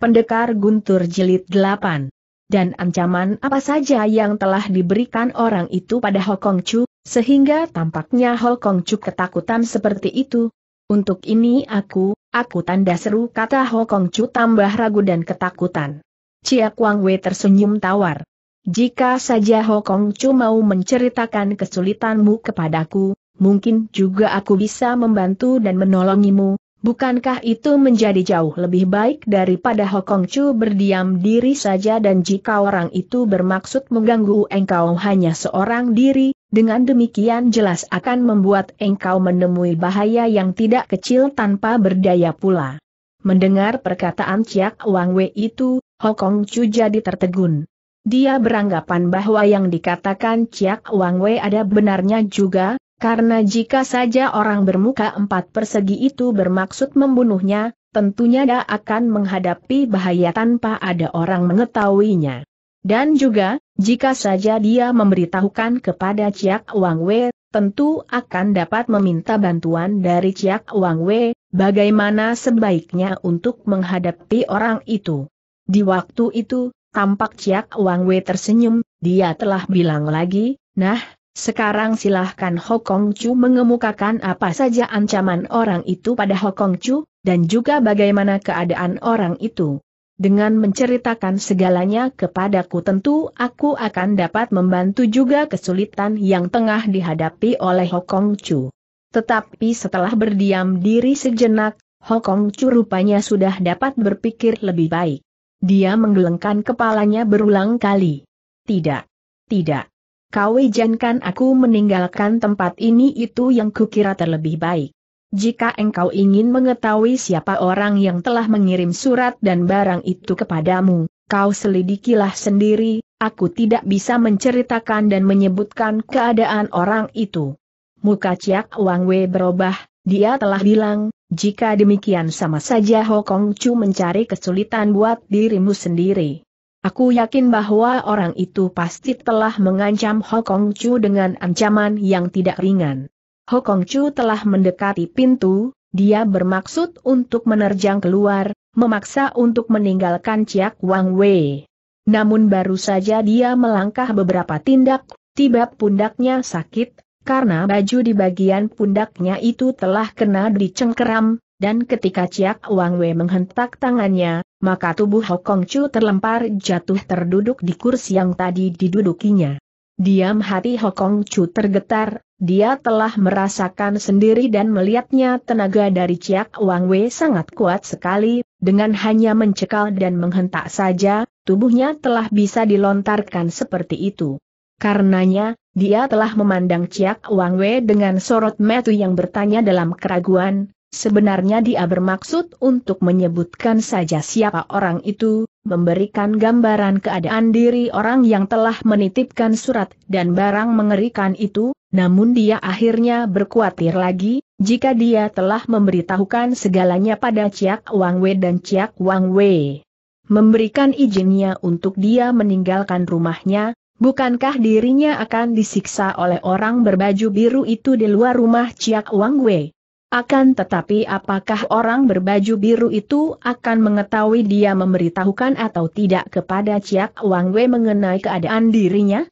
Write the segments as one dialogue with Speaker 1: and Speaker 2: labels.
Speaker 1: Pendekar Guntur Jilid 8 Dan ancaman apa saja yang telah diberikan orang itu pada Hokong Chu, sehingga tampaknya Hokong Chu ketakutan seperti itu? Untuk ini aku, aku tanda seru kata Hokong Chu tambah ragu dan ketakutan. Cia Kuang Wei tersenyum tawar. Jika saja Hokong Chu mau menceritakan kesulitanmu kepadaku, mungkin juga aku bisa membantu dan menolongimu, Bukankah itu menjadi jauh lebih baik daripada Hokong Chu berdiam diri saja dan jika orang itu bermaksud mengganggu engkau hanya seorang diri, dengan demikian jelas akan membuat engkau menemui bahaya yang tidak kecil tanpa berdaya pula. Mendengar perkataan Ciak Wang Wei itu, Hokong Chu jadi tertegun. Dia beranggapan bahwa yang dikatakan Ciak Wang Wei ada benarnya juga, karena jika saja orang bermuka empat persegi itu bermaksud membunuhnya, tentunya dia akan menghadapi bahaya tanpa ada orang mengetahuinya. Dan juga, jika saja dia memberitahukan kepada Ciak Wang Wei, tentu akan dapat meminta bantuan dari Ciak Wang Wei, bagaimana sebaiknya untuk menghadapi orang itu. Di waktu itu, tampak Ciak Wang Wei tersenyum, dia telah bilang lagi, nah, sekarang silahkan Hokong Chu mengemukakan apa saja ancaman orang itu pada Hokong Chu, dan juga bagaimana keadaan orang itu. Dengan menceritakan segalanya kepadaku tentu aku akan dapat membantu juga kesulitan yang tengah dihadapi oleh Hokong Chu. Tetapi setelah berdiam diri sejenak, Hokong Chu rupanya sudah dapat berpikir lebih baik. Dia menggelengkan kepalanya berulang kali. Tidak. Tidak kau izinkan aku meninggalkan tempat ini itu yang kukira terlebih baik. Jika engkau ingin mengetahui siapa orang yang telah mengirim surat dan barang itu kepadamu, kau selidikilah sendiri, aku tidak bisa menceritakan dan menyebutkan keadaan orang itu. Muka Ciak Wang Wei berubah, dia telah bilang, jika demikian sama saja Hokong Chu mencari kesulitan buat dirimu sendiri. Aku yakin bahwa orang itu pasti telah mengancam Hokong Chu dengan ancaman yang tidak ringan. Hokong Chu telah mendekati pintu, dia bermaksud untuk menerjang keluar, memaksa untuk meninggalkan Ciak Wang Wei. Namun baru saja dia melangkah beberapa tindak, tiba pundaknya sakit, karena baju di bagian pundaknya itu telah kena dicengkeram, dan ketika Ciak Wang Wei menghentak tangannya, maka tubuh Hokong Chu terlempar jatuh terduduk di kursi yang tadi didudukinya. Diam hati Hokong Chu tergetar, dia telah merasakan sendiri dan melihatnya tenaga dari Ciak Wang Wei sangat kuat sekali, dengan hanya mencekal dan menghentak saja, tubuhnya telah bisa dilontarkan seperti itu. Karenanya, dia telah memandang Ciak Wang Wei dengan sorot metu yang bertanya dalam keraguan, Sebenarnya dia bermaksud untuk menyebutkan saja siapa orang itu, memberikan gambaran keadaan diri orang yang telah menitipkan surat dan barang mengerikan itu, namun dia akhirnya berkuatir lagi, jika dia telah memberitahukan segalanya pada Ciak Wang Wei dan Ciak Wang Wei memberikan izinnya untuk dia meninggalkan rumahnya, bukankah dirinya akan disiksa oleh orang berbaju biru itu di luar rumah Ciak Wang Wei? Akan tetapi apakah orang berbaju biru itu akan mengetahui dia memberitahukan atau tidak kepada Ciak Wang Wei mengenai keadaan dirinya?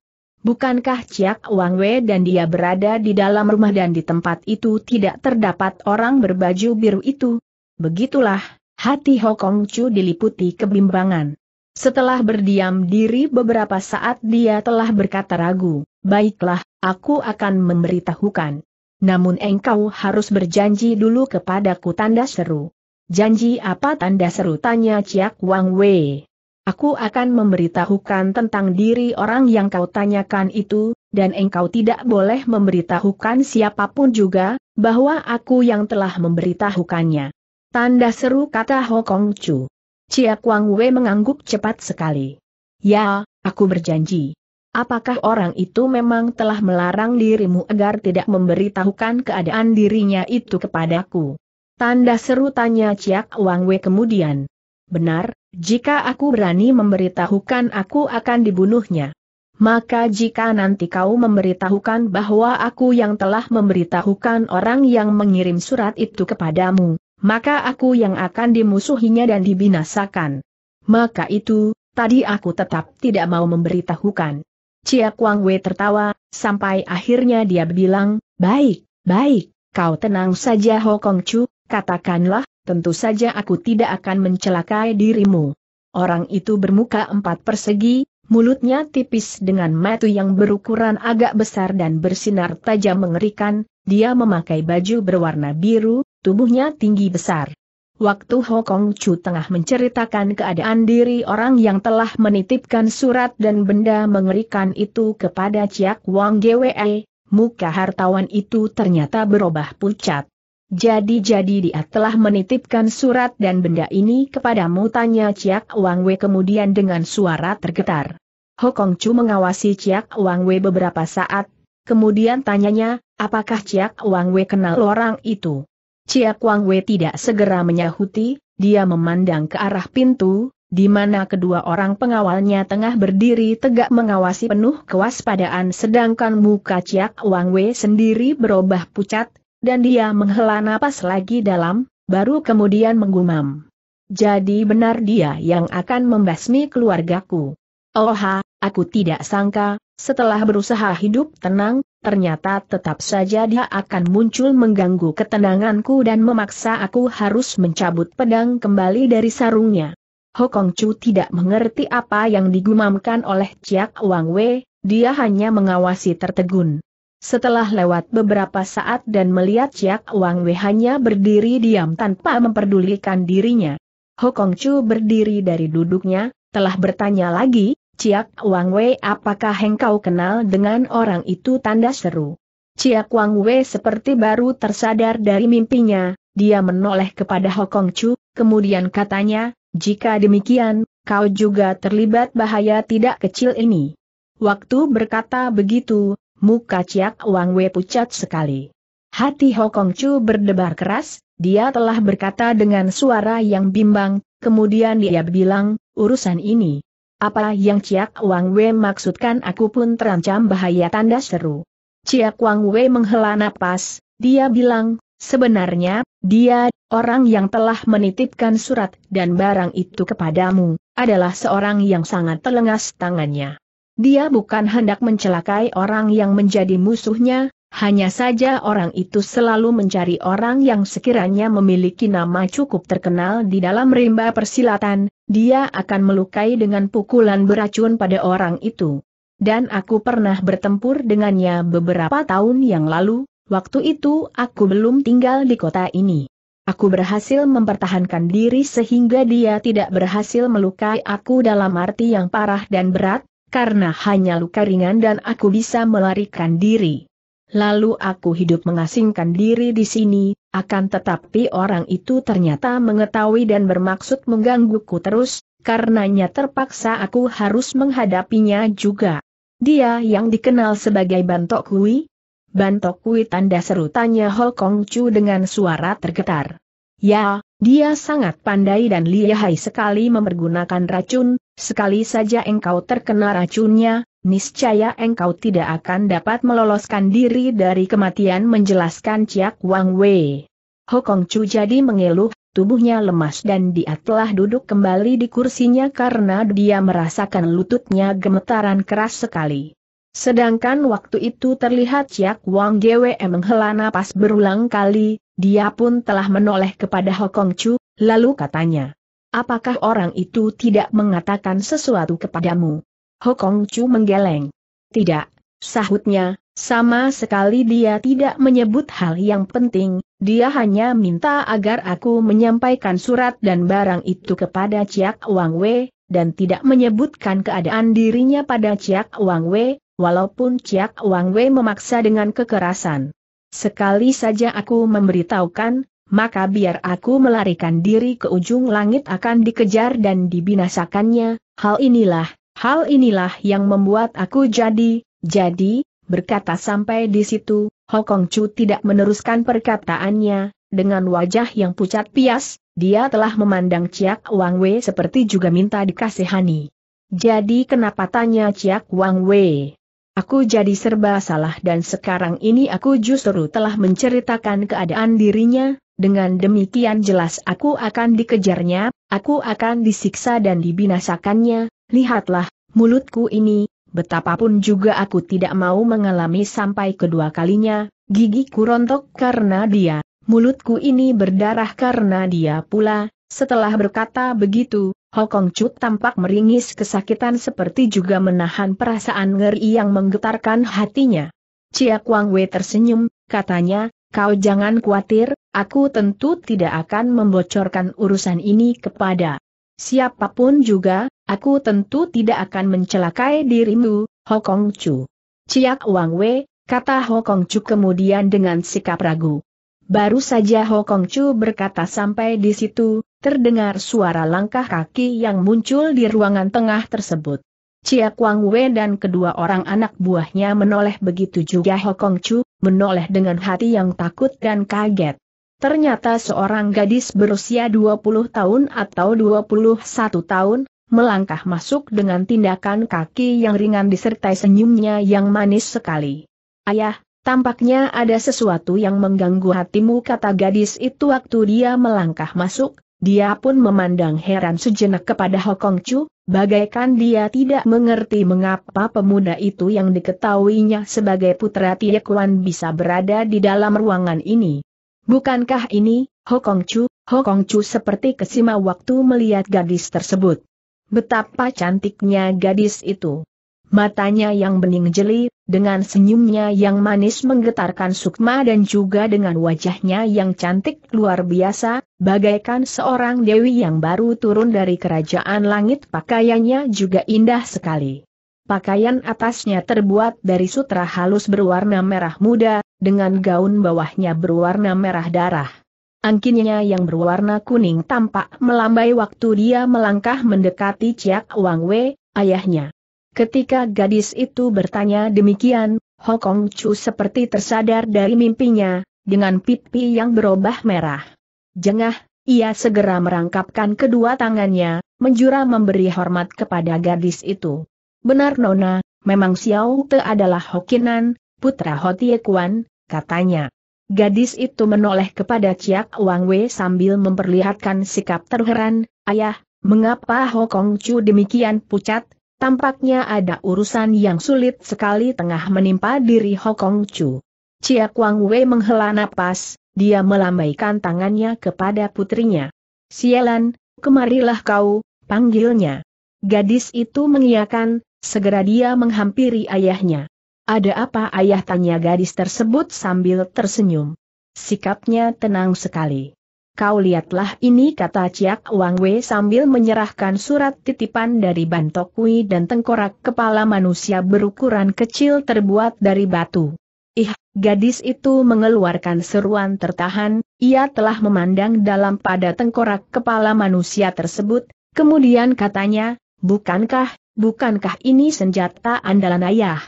Speaker 1: Bukankah Ciak Wang Wei dan dia berada di dalam rumah dan di tempat itu tidak terdapat orang berbaju biru itu? Begitulah, hati Hokong Chu diliputi kebimbangan. Setelah berdiam diri beberapa saat dia telah berkata ragu, baiklah, aku akan memberitahukan. Namun engkau harus berjanji dulu kepadaku tanda seru. Janji apa tanda seru tanya Ciak Wang Wei. Aku akan memberitahukan tentang diri orang yang kau tanyakan itu, dan engkau tidak boleh memberitahukan siapapun juga, bahwa aku yang telah memberitahukannya. Tanda seru kata Hokong Chu. Ciak Wang Wei mengangguk cepat sekali. Ya, aku berjanji. Apakah orang itu memang telah melarang dirimu agar tidak memberitahukan keadaan dirinya itu kepadaku? Tanda seru tanya Ciak Wei kemudian. Benar, jika aku berani memberitahukan aku akan dibunuhnya. Maka jika nanti kau memberitahukan bahwa aku yang telah memberitahukan orang yang mengirim surat itu kepadamu, maka aku yang akan dimusuhinya dan dibinasakan. Maka itu, tadi aku tetap tidak mau memberitahukan. Chia Kuang Wei tertawa, sampai akhirnya dia bilang, baik, baik, kau tenang saja Hokong Chu, katakanlah, tentu saja aku tidak akan mencelakai dirimu. Orang itu bermuka empat persegi, mulutnya tipis dengan matu yang berukuran agak besar dan bersinar tajam mengerikan, dia memakai baju berwarna biru, tubuhnya tinggi besar. Waktu Hokong Chu tengah menceritakan keadaan diri orang yang telah menitipkan surat dan benda mengerikan itu kepada Ciak Wang GWE, muka hartawan itu ternyata berubah pucat. Jadi-jadi dia telah menitipkan surat dan benda ini kepadamu tanya Ciak Wang Wei kemudian dengan suara tergetar. Hokong Chu mengawasi Ciak Wang Wei beberapa saat, kemudian tanyanya, apakah Ciak Wang Wei kenal orang itu? Cia Kuang Wei tidak segera menyahuti, dia memandang ke arah pintu, di mana kedua orang pengawalnya tengah berdiri tegak mengawasi penuh kewaspadaan sedangkan muka Cia Kuang Wei sendiri berubah pucat, dan dia menghela napas lagi dalam, baru kemudian menggumam. Jadi benar dia yang akan membasmi keluargaku. Oh aku tidak sangka, setelah berusaha hidup tenang, ternyata tetap saja dia akan muncul mengganggu ketenanganku dan memaksa aku harus mencabut pedang kembali dari sarungnya. Hokong Chu tidak mengerti apa yang digumamkan oleh Chiak Wang Wei, dia hanya mengawasi tertegun. Setelah lewat beberapa saat dan melihat Chiak Wang Wei hanya berdiri diam tanpa memperdulikan dirinya. Hokong Chu berdiri dari duduknya, telah bertanya lagi, Ciak Wang Wei apakah engkau kenal dengan orang itu tanda seru. Ciak Wang Wei seperti baru tersadar dari mimpinya, dia menoleh kepada Hokong Chu, kemudian katanya, jika demikian, kau juga terlibat bahaya tidak kecil ini. Waktu berkata begitu, muka Ciak Wang Wei pucat sekali. Hati Hokong Chu berdebar keras, dia telah berkata dengan suara yang bimbang, kemudian dia bilang, urusan ini apa yang Ciak Wang Wei maksudkan aku pun terancam bahaya tanda seru. Ciak Wang Wei menghela napas, dia bilang, sebenarnya, dia, orang yang telah menitipkan surat dan barang itu kepadamu, adalah seorang yang sangat telengas tangannya. Dia bukan hendak mencelakai orang yang menjadi musuhnya, hanya saja orang itu selalu mencari orang yang sekiranya memiliki nama cukup terkenal di dalam rimba persilatan, dia akan melukai dengan pukulan beracun pada orang itu. Dan aku pernah bertempur dengannya beberapa tahun yang lalu, waktu itu aku belum tinggal di kota ini. Aku berhasil mempertahankan diri sehingga dia tidak berhasil melukai aku dalam arti yang parah dan berat, karena hanya luka ringan dan aku bisa melarikan diri lalu aku hidup mengasingkan diri di sini, akan tetapi orang itu ternyata mengetahui dan bermaksud menggangguku terus, karenanya terpaksa aku harus menghadapinya juga. Dia yang dikenal sebagai Bantok Kui? Bantok Kui tanda seru tanya Hol Kong Chu dengan suara tergetar. Ya, dia sangat pandai dan lihai sekali mempergunakan racun, Sekali saja engkau terkena racunnya, niscaya engkau tidak akan dapat meloloskan diri dari kematian menjelaskan Ciak Wang Wei. Hokong Chu jadi mengeluh, tubuhnya lemas dan dia telah duduk kembali di kursinya karena dia merasakan lututnya gemetaran keras sekali. Sedangkan waktu itu terlihat Ciak Wang Gwe menghela napas berulang kali, dia pun telah menoleh kepada Hokong Chu, lalu katanya apakah orang itu tidak mengatakan sesuatu kepadamu? Hokong Chu menggeleng. Tidak, sahutnya, sama sekali dia tidak menyebut hal yang penting, dia hanya minta agar aku menyampaikan surat dan barang itu kepada Ciak Wang Wei, dan tidak menyebutkan keadaan dirinya pada Ciak Wang Wei, walaupun Ciak Wang Wei memaksa dengan kekerasan. Sekali saja aku memberitahukan, maka biar aku melarikan diri ke ujung langit akan dikejar dan dibinasakannya, hal inilah, hal inilah yang membuat aku jadi, jadi, berkata sampai di situ, Hokong Chu tidak meneruskan perkataannya, dengan wajah yang pucat pias, dia telah memandang Ciak Wang Wei seperti juga minta dikasihani. Jadi kenapa tanya Ciak Wang Wei? Aku jadi serba salah dan sekarang ini aku justru telah menceritakan keadaan dirinya, dengan demikian jelas aku akan dikejarnya, aku akan disiksa dan dibinasakannya, lihatlah, mulutku ini, betapapun juga aku tidak mau mengalami sampai kedua kalinya, gigiku rontok karena dia, mulutku ini berdarah karena dia pula, setelah berkata begitu, Hokong Chut tampak meringis kesakitan seperti juga menahan perasaan ngeri yang menggetarkan hatinya. Cia Kuang Wei tersenyum, katanya, kau jangan khawatir, aku tentu tidak akan membocorkan urusan ini kepada siapapun juga, aku tentu tidak akan mencelakai dirimu, Hokong Chu. Ciak Wang Wei, kata Hokong Chu kemudian dengan sikap ragu. Baru saja Hokong Chu berkata sampai di situ, terdengar suara langkah kaki yang muncul di ruangan tengah tersebut. Ciak Wang Wei dan kedua orang anak buahnya menoleh begitu juga Hokong Chu, menoleh dengan hati yang takut dan kaget. Ternyata seorang gadis berusia 20 tahun atau 21 tahun, melangkah masuk dengan tindakan kaki yang ringan disertai senyumnya yang manis sekali. Ayah, tampaknya ada sesuatu yang mengganggu hatimu kata gadis itu waktu dia melangkah masuk, dia pun memandang heran sejenak kepada Hokong Chu, bagaikan dia tidak mengerti mengapa pemuda itu yang diketahuinya sebagai putra Tiekuan bisa berada di dalam ruangan ini. Bukankah ini, Hokong Chu, Hokong Chu seperti kesima waktu melihat gadis tersebut. Betapa cantiknya gadis itu. Matanya yang bening jeli, dengan senyumnya yang manis menggetarkan sukma dan juga dengan wajahnya yang cantik luar biasa, bagaikan seorang dewi yang baru turun dari kerajaan langit pakaiannya juga indah sekali. Pakaian atasnya terbuat dari sutra halus berwarna merah muda, dengan gaun bawahnya berwarna merah darah. Angkinnya yang berwarna kuning tampak melambai waktu dia melangkah mendekati Ciak Wang Wei, ayahnya. Ketika gadis itu bertanya demikian, Hokong Chu seperti tersadar dari mimpinya, dengan pipi yang berubah merah. Jengah, ia segera merangkapkan kedua tangannya, menjura memberi hormat kepada gadis itu. Benar Nona, memang Xiao Te adalah Hokinan, putra Hotie Kuan, katanya. Gadis itu menoleh kepada Ciak Wang Wei sambil memperlihatkan sikap terheran, Ayah, mengapa Hokong Chu demikian pucat? Tampaknya ada urusan yang sulit sekali tengah menimpa diri Hokong Chu. Ciak Wang Wei menghela napas, dia melambaikan tangannya kepada putrinya. Sialan, kemarilah kau, panggilnya. Gadis itu mengiakan, segera dia menghampiri ayahnya. Ada apa ayah tanya gadis tersebut sambil tersenyum. Sikapnya tenang sekali. Kau lihatlah ini kata Ciak Wang Wei sambil menyerahkan surat titipan dari Bantokwi dan tengkorak kepala manusia berukuran kecil terbuat dari batu. Ih, gadis itu mengeluarkan seruan tertahan, ia telah memandang dalam pada tengkorak kepala manusia tersebut, kemudian katanya, bukankah, bukankah ini senjata andalan ayah?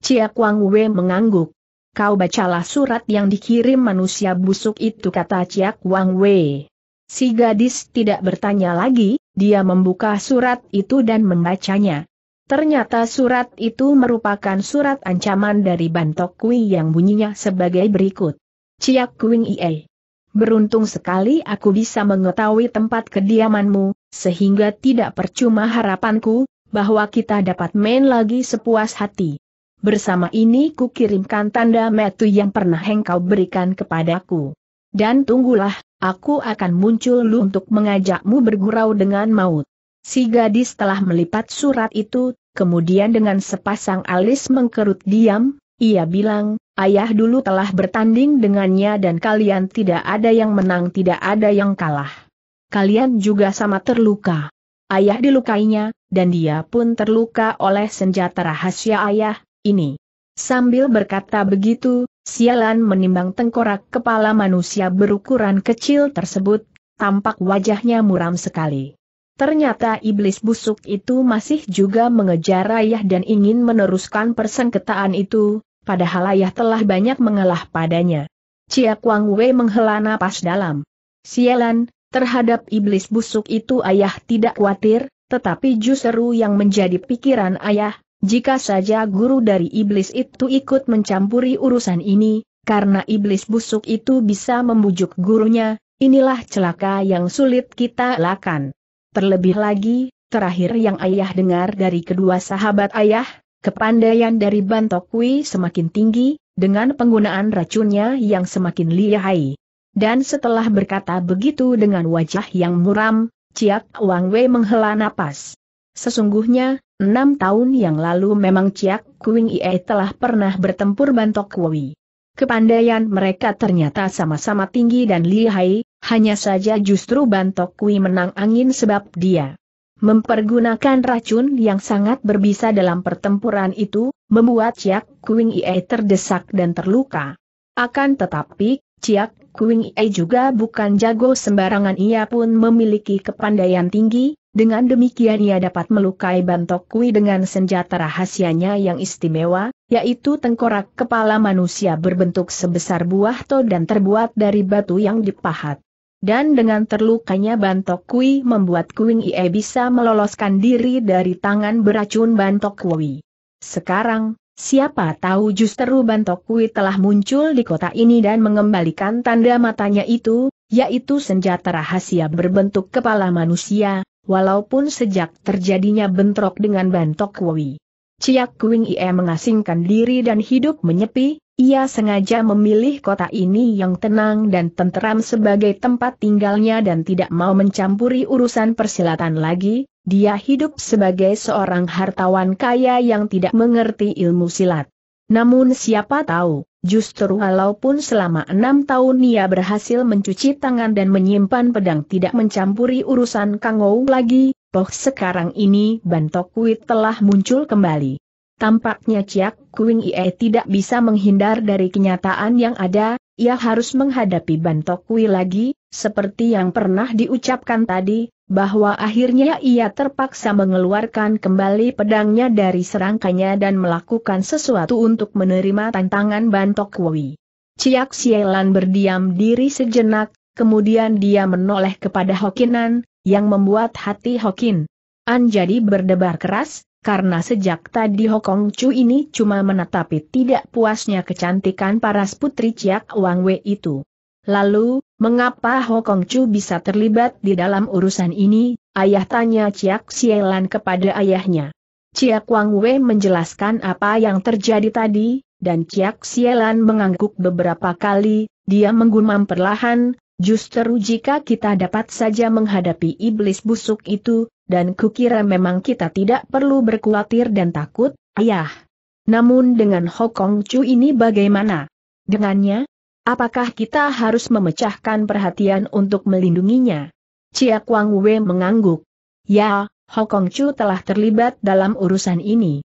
Speaker 1: Cia Kuang Wei mengangguk. Kau bacalah surat yang dikirim manusia busuk itu kata Cia Kuang Wei. Si gadis tidak bertanya lagi, dia membuka surat itu dan membacanya. Ternyata surat itu merupakan surat ancaman dari Bantok Kui yang bunyinya sebagai berikut. Ciak Kuing Ie. Beruntung sekali aku bisa mengetahui tempat kediamanmu, sehingga tidak percuma harapanku, bahwa kita dapat main lagi sepuas hati. Bersama ini kukirimkan tanda metu yang pernah engkau berikan kepadaku. Dan tunggulah, aku akan muncul lu untuk mengajakmu bergurau dengan maut. Si gadis telah melipat surat itu, kemudian dengan sepasang alis mengkerut diam, ia bilang, ayah dulu telah bertanding dengannya dan kalian tidak ada yang menang tidak ada yang kalah. Kalian juga sama terluka. Ayah dilukainya, dan dia pun terluka oleh senjata rahasia ayah, ini. Sambil berkata begitu, sialan menimbang tengkorak kepala manusia berukuran kecil tersebut, tampak wajahnya muram sekali. Ternyata iblis busuk itu masih juga mengejar ayah dan ingin meneruskan persengketaan itu, padahal ayah telah banyak mengalah padanya. Ciak Kuang Wei menghela napas dalam. Sialan, terhadap iblis busuk itu ayah tidak khawatir, tetapi justru yang menjadi pikiran ayah, jika saja guru dari iblis itu ikut mencampuri urusan ini, karena iblis busuk itu bisa membujuk gurunya, inilah celaka yang sulit kita lakukan. Terlebih lagi, terakhir yang ayah dengar dari kedua sahabat ayah, kepandaian dari Bantokwi semakin tinggi, dengan penggunaan racunnya yang semakin lihai. Dan setelah berkata begitu dengan wajah yang muram, Ciak Wang Wei menghela napas. Sesungguhnya, Enam tahun yang lalu memang Ciak Kuing Ie telah pernah bertempur bantok Wei. Kepandaian mereka ternyata sama-sama tinggi dan lihai, hanya saja justru bantok Kui menang angin sebab dia mempergunakan racun yang sangat berbisa dalam pertempuran itu, membuat Ciak Kuing Ie terdesak dan terluka. Akan tetapi, Ciak Kuing Ie juga bukan jago sembarangan ia pun memiliki kepandaian tinggi, dengan demikian ia dapat melukai Bantok Kui dengan senjata rahasianya yang istimewa, yaitu tengkorak kepala manusia berbentuk sebesar buah to dan terbuat dari batu yang dipahat. Dan dengan terlukanya Bantok Kui membuat Kuing Ie bisa meloloskan diri dari tangan beracun Bantok Kui. Sekarang, siapa tahu justru Bantok Kui telah muncul di kota ini dan mengembalikan tanda matanya itu, yaitu senjata rahasia berbentuk kepala manusia, walaupun sejak terjadinya bentrok dengan Bantok Woi. Ciak Kuing Ie mengasingkan diri dan hidup menyepi, ia sengaja memilih kota ini yang tenang dan tenteram sebagai tempat tinggalnya dan tidak mau mencampuri urusan persilatan lagi, dia hidup sebagai seorang hartawan kaya yang tidak mengerti ilmu silat. Namun siapa tahu, Justru walaupun selama enam tahun ia berhasil mencuci tangan dan menyimpan pedang tidak mencampuri urusan Kang Ou lagi, toh sekarang ini Bantok Kuit telah muncul kembali. Tampaknya Ciak Kuing Ie tidak bisa menghindar dari kenyataan yang ada, ia harus menghadapi Bantok Kui lagi, seperti yang pernah diucapkan tadi, bahwa akhirnya ia terpaksa mengeluarkan kembali pedangnya dari serangkanya dan melakukan sesuatu untuk menerima tantangan Bantok Wui. Ciak Sielan berdiam diri sejenak, kemudian dia menoleh kepada Hokinan, yang membuat hati Hokin An jadi berdebar keras, karena sejak tadi Hokong Chu ini cuma menetapi tidak puasnya kecantikan paras putri Ciak Wang Wei itu. Lalu, Mengapa Hokong Chu bisa terlibat di dalam urusan ini? Ayah tanya Ciak Sielan kepada ayahnya. Ciak Wang Wei menjelaskan apa yang terjadi tadi, dan Ciak Sielan mengangguk beberapa kali, dia menggumam perlahan, justru jika kita dapat saja menghadapi iblis busuk itu, dan kukira memang kita tidak perlu berkhawatir dan takut, ayah. Namun dengan Hokong Chu ini bagaimana? Dengannya, Apakah kita harus memecahkan perhatian untuk melindunginya? Cia Kuang Wei mengangguk. Ya, Hokong Chu telah terlibat dalam urusan ini.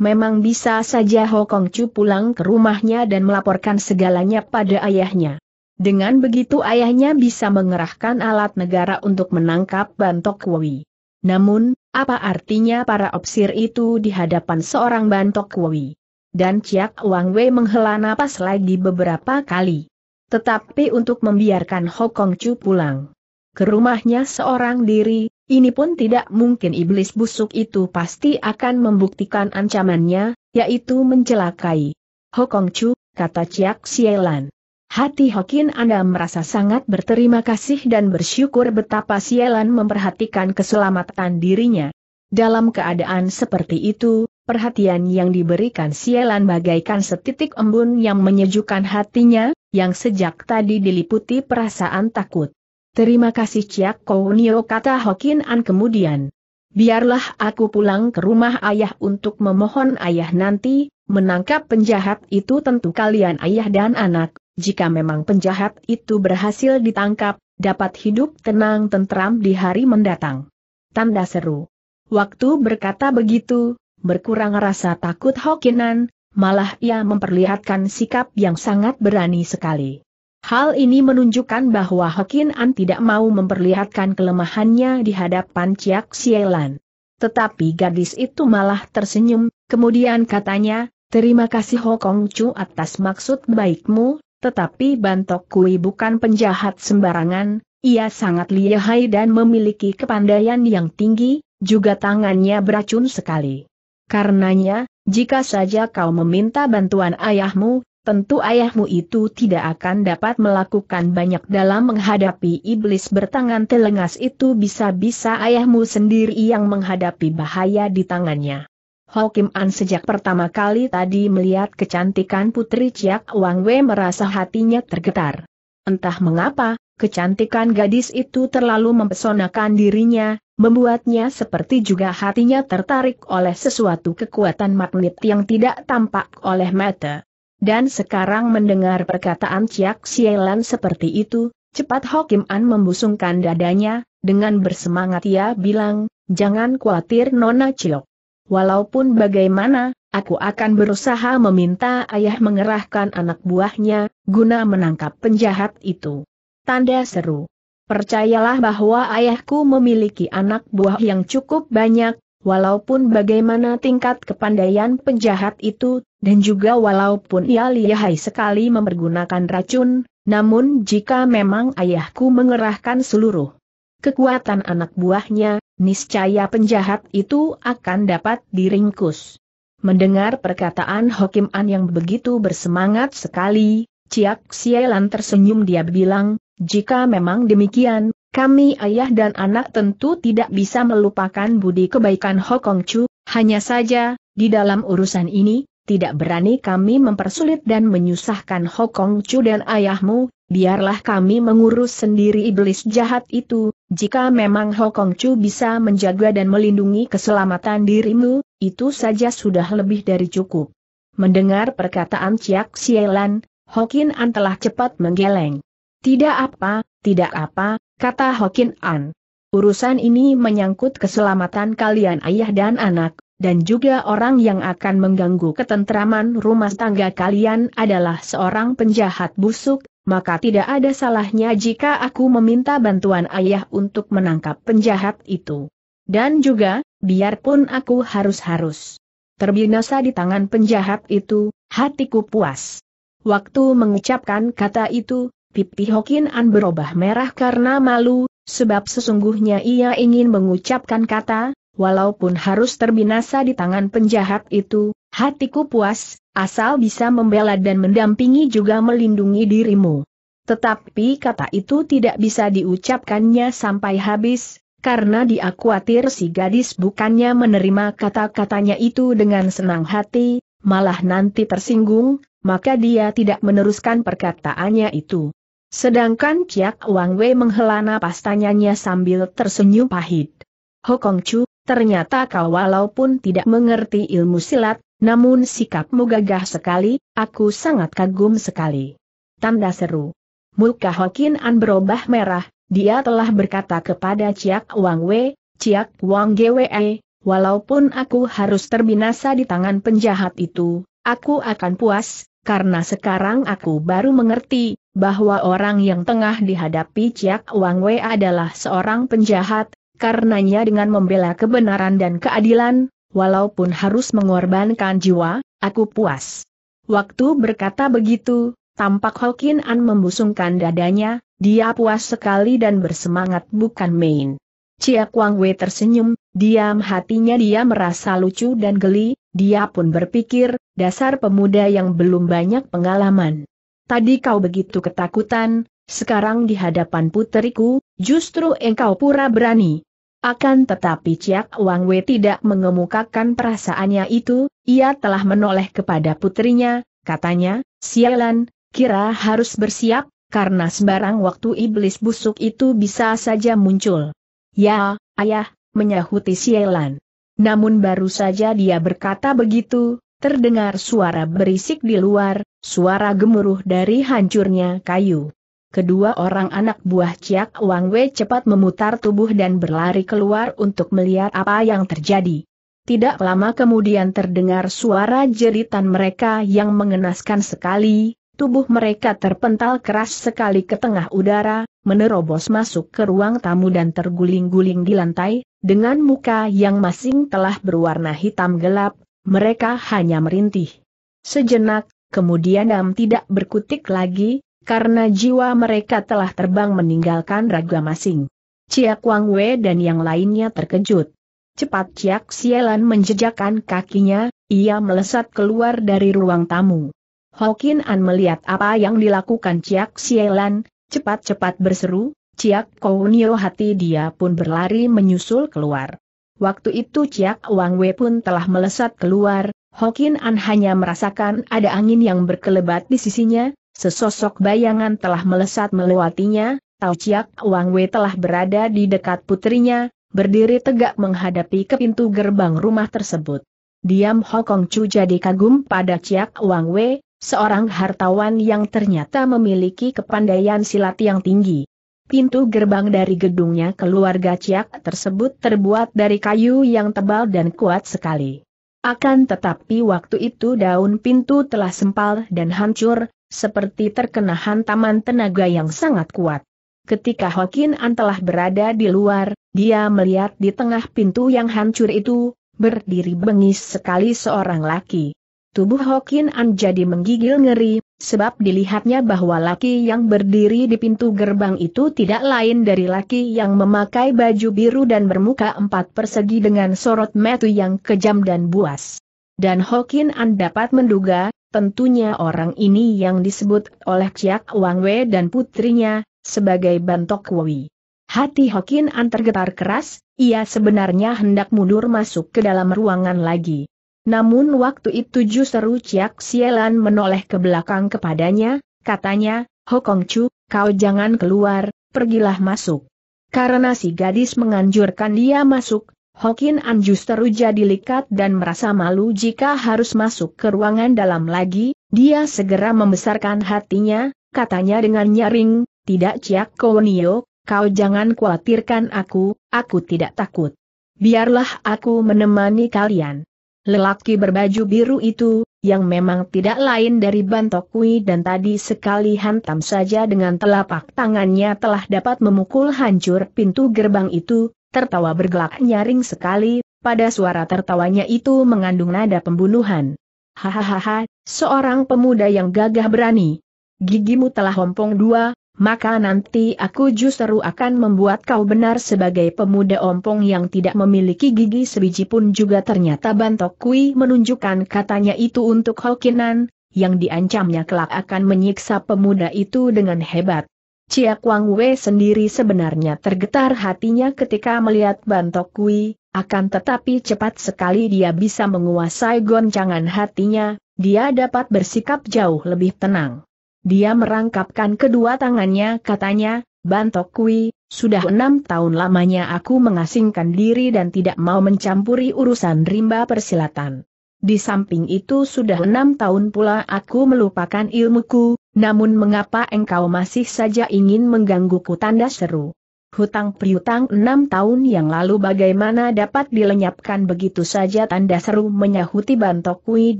Speaker 1: Memang bisa saja Hokong Chu pulang ke rumahnya dan melaporkan segalanya pada ayahnya. Dengan begitu ayahnya bisa mengerahkan alat negara untuk menangkap Bantok Wei. Namun, apa artinya para opsir itu di hadapan seorang Bantok Wei? dan Ciak Wang Wei menghela napas lagi beberapa kali. Tetapi untuk membiarkan Hokong Chu pulang ke rumahnya seorang diri, ini pun tidak mungkin iblis busuk itu pasti akan membuktikan ancamannya, yaitu mencelakai. Hokong Chu, kata Ciak Sielan. Hati Hokin Anda merasa sangat berterima kasih dan bersyukur betapa Sielan memperhatikan keselamatan dirinya. Dalam keadaan seperti itu, perhatian yang diberikan Sielan bagaikan setitik embun yang menyejukkan hatinya, yang sejak tadi diliputi perasaan takut. Terima kasih Ciak Kounio kata Hokin An kemudian. Biarlah aku pulang ke rumah ayah untuk memohon ayah nanti, menangkap penjahat itu tentu kalian ayah dan anak, jika memang penjahat itu berhasil ditangkap, dapat hidup tenang tentram di hari mendatang. Tanda seru. Waktu berkata begitu, berkurang rasa takut Hokinan, malah ia memperlihatkan sikap yang sangat berani sekali. Hal ini menunjukkan bahwa Hokinan tidak mau memperlihatkan kelemahannya di hadapan Ciak Sielan. Tetapi gadis itu malah tersenyum, kemudian katanya, Terima kasih Hokong Chu atas maksud baikmu, tetapi Bantok Kui bukan penjahat sembarangan, ia sangat lihai dan memiliki kepandaian yang tinggi, juga tangannya beracun sekali. Karenanya, jika saja kau meminta bantuan ayahmu, tentu ayahmu itu tidak akan dapat melakukan banyak dalam menghadapi iblis bertangan telengas itu bisa-bisa ayahmu sendiri yang menghadapi bahaya di tangannya. Kim An sejak pertama kali tadi melihat kecantikan Putri Ciak Wang Wei merasa hatinya tergetar. Entah mengapa, kecantikan gadis itu terlalu mempesonakan dirinya, membuatnya seperti juga hatinya tertarik oleh sesuatu kekuatan magnet yang tidak tampak oleh mata. Dan sekarang mendengar perkataan Ciak Sielan seperti itu, cepat Hokim An membusungkan dadanya, dengan bersemangat ia bilang, jangan khawatir Nona Cilok. Walaupun bagaimana, aku akan berusaha meminta ayah mengerahkan anak buahnya, guna menangkap penjahat itu. Tanda seru. Percayalah bahwa ayahku memiliki anak buah yang cukup banyak, walaupun bagaimana tingkat kepandaian penjahat itu, dan juga walaupun ia lihai sekali mempergunakan racun, namun jika memang ayahku mengerahkan seluruh kekuatan anak buahnya, niscaya penjahat itu akan dapat diringkus. Mendengar perkataan Hokim An yang begitu bersemangat sekali, Ciak Sielan tersenyum dia bilang, jika memang demikian, kami ayah dan anak tentu tidak bisa melupakan budi kebaikan Hokong Chu, hanya saja, di dalam urusan ini, tidak berani kami mempersulit dan menyusahkan Hokong Chu dan ayahmu, biarlah kami mengurus sendiri iblis jahat itu, jika memang Hokong Chu bisa menjaga dan melindungi keselamatan dirimu, itu saja sudah lebih dari cukup. Mendengar perkataan Ciak Sielan, Hokin An telah cepat menggeleng. Tidak apa, tidak apa, kata Hokin An. Urusan ini menyangkut keselamatan kalian ayah dan anak, dan juga orang yang akan mengganggu ketentraman rumah tangga kalian adalah seorang penjahat busuk, maka tidak ada salahnya jika aku meminta bantuan ayah untuk menangkap penjahat itu. Dan juga, biarpun aku harus-harus terbinasa di tangan penjahat itu, hatiku puas. Waktu mengucapkan kata itu, Pipi Hokin An berubah merah karena malu, sebab sesungguhnya ia ingin mengucapkan kata, walaupun harus terbinasa di tangan penjahat itu, hatiku puas, asal bisa membela dan mendampingi juga melindungi dirimu. Tetapi kata itu tidak bisa diucapkannya sampai habis, karena dia khawatir si gadis bukannya menerima kata-katanya itu dengan senang hati, malah nanti tersinggung, maka dia tidak meneruskan perkataannya itu. Sedangkan Kiak Wang Wei menghela napas tanyanya sambil tersenyum pahit. Hokong Chu, ternyata kau walaupun tidak mengerti ilmu silat, namun sikapmu gagah sekali, aku sangat kagum sekali. Tanda seru. Muka Hokin An berubah merah, dia telah berkata kepada Ciak Wang Wei, Ciak Wang Gwe, walaupun aku harus terbinasa di tangan penjahat itu, aku akan puas, karena sekarang aku baru mengerti, bahwa orang yang tengah dihadapi Ciak Wang Wei adalah seorang penjahat, karenanya dengan membela kebenaran dan keadilan, walaupun harus mengorbankan jiwa, aku puas. Waktu berkata begitu, tampak Hokin An membusungkan dadanya, dia puas sekali dan bersemangat bukan main. Ciak Wang Wei tersenyum, diam hatinya dia merasa lucu dan geli, dia pun berpikir, dasar pemuda yang belum banyak pengalaman tadi kau begitu ketakutan, sekarang di hadapan puteriku, justru engkau pura berani. Akan tetapi Ciak Wang Wei tidak mengemukakan perasaannya itu, ia telah menoleh kepada putrinya, katanya, sialan, kira harus bersiap, karena sembarang waktu iblis busuk itu bisa saja muncul. Ya, ayah, menyahuti sialan. Namun baru saja dia berkata begitu, terdengar suara berisik di luar, suara gemuruh dari hancurnya kayu. Kedua orang anak buah Ciak Wang Wei cepat memutar tubuh dan berlari keluar untuk melihat apa yang terjadi. Tidak lama kemudian terdengar suara jeritan mereka yang mengenaskan sekali, tubuh mereka terpental keras sekali ke tengah udara, menerobos masuk ke ruang tamu dan terguling-guling di lantai, dengan muka yang masing telah berwarna hitam gelap, mereka hanya merintih. Sejenak, kemudian Dam tidak berkutik lagi, karena jiwa mereka telah terbang meninggalkan raga masing. Ciak Wang Wei dan yang lainnya terkejut. Cepat Ciak Sielan menjejakkan kakinya, ia melesat keluar dari ruang tamu. Hokin An melihat apa yang dilakukan Ciak Sielan, cepat-cepat berseru, Ciak Kounio hati dia pun berlari menyusul keluar. Waktu itu Ciak Wang Wei pun telah melesat keluar, Hokin An hanya merasakan ada angin yang berkelebat di sisinya, sesosok bayangan telah melesat melewatinya, Tahu Ciak Wang Wei telah berada di dekat putrinya, berdiri tegak menghadapi ke pintu gerbang rumah tersebut. Diam Hokong Chu jadi kagum pada Ciak Wang Wei, seorang hartawan yang ternyata memiliki kepandaian silat yang tinggi. Pintu gerbang dari gedungnya keluarga Ciak tersebut terbuat dari kayu yang tebal dan kuat sekali. Akan tetapi waktu itu daun pintu telah sempal dan hancur, seperti terkena hantaman tenaga yang sangat kuat. Ketika Hokin An telah berada di luar, dia melihat di tengah pintu yang hancur itu, berdiri bengis sekali seorang laki. Tubuh Hokin An jadi menggigil ngeri, Sebab dilihatnya bahwa laki yang berdiri di pintu gerbang itu tidak lain dari laki yang memakai baju biru dan bermuka empat persegi dengan sorot metu yang kejam dan buas. Dan Hokin An dapat menduga, tentunya orang ini yang disebut oleh Chiak Wang Wei dan putrinya, sebagai Bantok Wei. Hati Hokin An tergetar keras, ia sebenarnya hendak mundur masuk ke dalam ruangan lagi. Namun waktu itu justru Ciak Sielan menoleh ke belakang kepadanya, katanya, Hokong Chu, kau jangan keluar, pergilah masuk. Karena si gadis menganjurkan dia masuk, Hokin An justru jadi likat dan merasa malu jika harus masuk ke ruangan dalam lagi, dia segera membesarkan hatinya, katanya dengan nyaring, tidak Ciak Kowonio, kau jangan khawatirkan aku, aku tidak takut. Biarlah aku menemani kalian. Lelaki berbaju biru itu, yang memang tidak lain dari Bantokui dan tadi sekali hantam saja dengan telapak tangannya telah dapat memukul hancur pintu gerbang itu, tertawa bergelak nyaring sekali, pada suara tertawanya itu mengandung nada pembunuhan. Hahaha, seorang pemuda yang gagah berani. Gigimu telah hompong dua, maka nanti aku justru akan membuat kau benar sebagai pemuda ompong yang tidak memiliki gigi sebiji pun juga ternyata Bantok Kui menunjukkan katanya itu untuk Hokinan, yang diancamnya kelak akan menyiksa pemuda itu dengan hebat. Cia Kuang Wei sendiri sebenarnya tergetar hatinya ketika melihat Bantok Kui, akan tetapi cepat sekali dia bisa menguasai goncangan hatinya, dia dapat bersikap jauh lebih tenang. Dia merangkapkan kedua tangannya katanya, Bantok Kui, sudah enam tahun lamanya aku mengasingkan diri dan tidak mau mencampuri urusan rimba persilatan. Di samping itu sudah enam tahun pula aku melupakan ilmuku, namun mengapa engkau masih saja ingin menggangguku tanda seru? Hutang priutang enam tahun yang lalu bagaimana dapat dilenyapkan begitu saja tanda seru menyahuti Bantokui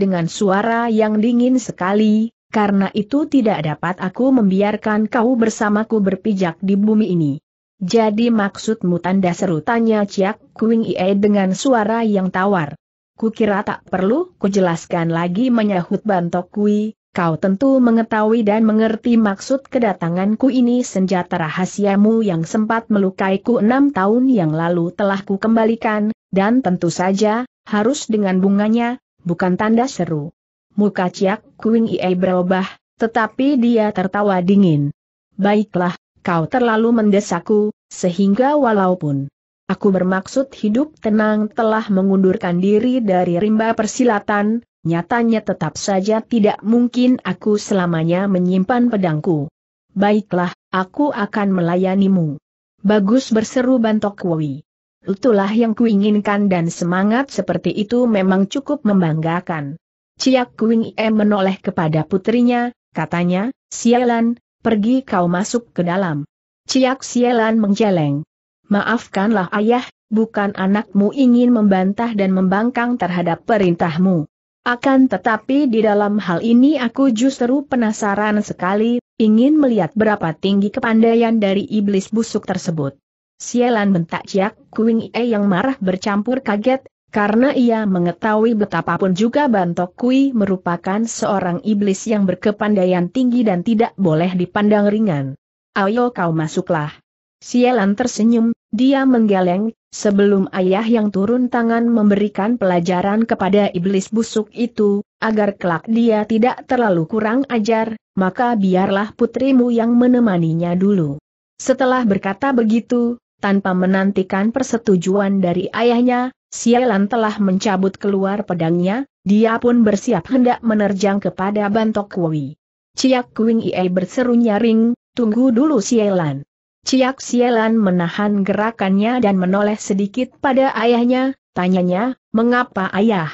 Speaker 1: dengan suara yang dingin sekali, karena itu tidak dapat aku membiarkan kau bersamaku berpijak di bumi ini. Jadi maksudmu tanda seru tanya Ciak Kuing Ie dengan suara yang tawar. Kukira tak perlu kujelaskan lagi menyahut Bantok Kui, kau tentu mengetahui dan mengerti maksud kedatanganku ini senjata rahasiamu yang sempat melukaiku enam tahun yang lalu telah kukembalikan, dan tentu saja, harus dengan bunganya, bukan tanda seru. Muka Ciak Kuing Ie berubah, tetapi dia tertawa dingin. Baiklah, kau terlalu mendesakku, sehingga walaupun aku bermaksud hidup tenang telah mengundurkan diri dari rimba persilatan, nyatanya tetap saja tidak mungkin aku selamanya menyimpan pedangku. Baiklah, aku akan melayanimu. Bagus berseru Bantok Woi. Itulah yang kuinginkan dan semangat seperti itu memang cukup membanggakan. Ciak Kuing E menoleh kepada putrinya, katanya, Sialan, pergi kau masuk ke dalam. Ciak Sialan menjeleng. Maafkanlah ayah, bukan anakmu ingin membantah dan membangkang terhadap perintahmu. Akan tetapi di dalam hal ini aku justru penasaran sekali, ingin melihat berapa tinggi kepandaian dari iblis busuk tersebut. Sialan bentak Ciak Kuing E yang marah bercampur kaget, karena ia mengetahui betapapun juga Bantok Kui merupakan seorang iblis yang berkepandaian tinggi dan tidak boleh dipandang ringan. Ayo kau masuklah. Sialan tersenyum, dia menggeleng, sebelum ayah yang turun tangan memberikan pelajaran kepada iblis busuk itu, agar kelak dia tidak terlalu kurang ajar, maka biarlah putrimu yang menemaninya dulu. Setelah berkata begitu, tanpa menantikan persetujuan dari ayahnya, Sialan telah mencabut keluar pedangnya, dia pun bersiap hendak menerjang kepada Bantok Kui. Ciak Kuing Ie berseru nyaring, tunggu dulu Sialan. Ciak Sialan menahan gerakannya dan menoleh sedikit pada ayahnya, tanyanya, mengapa ayah?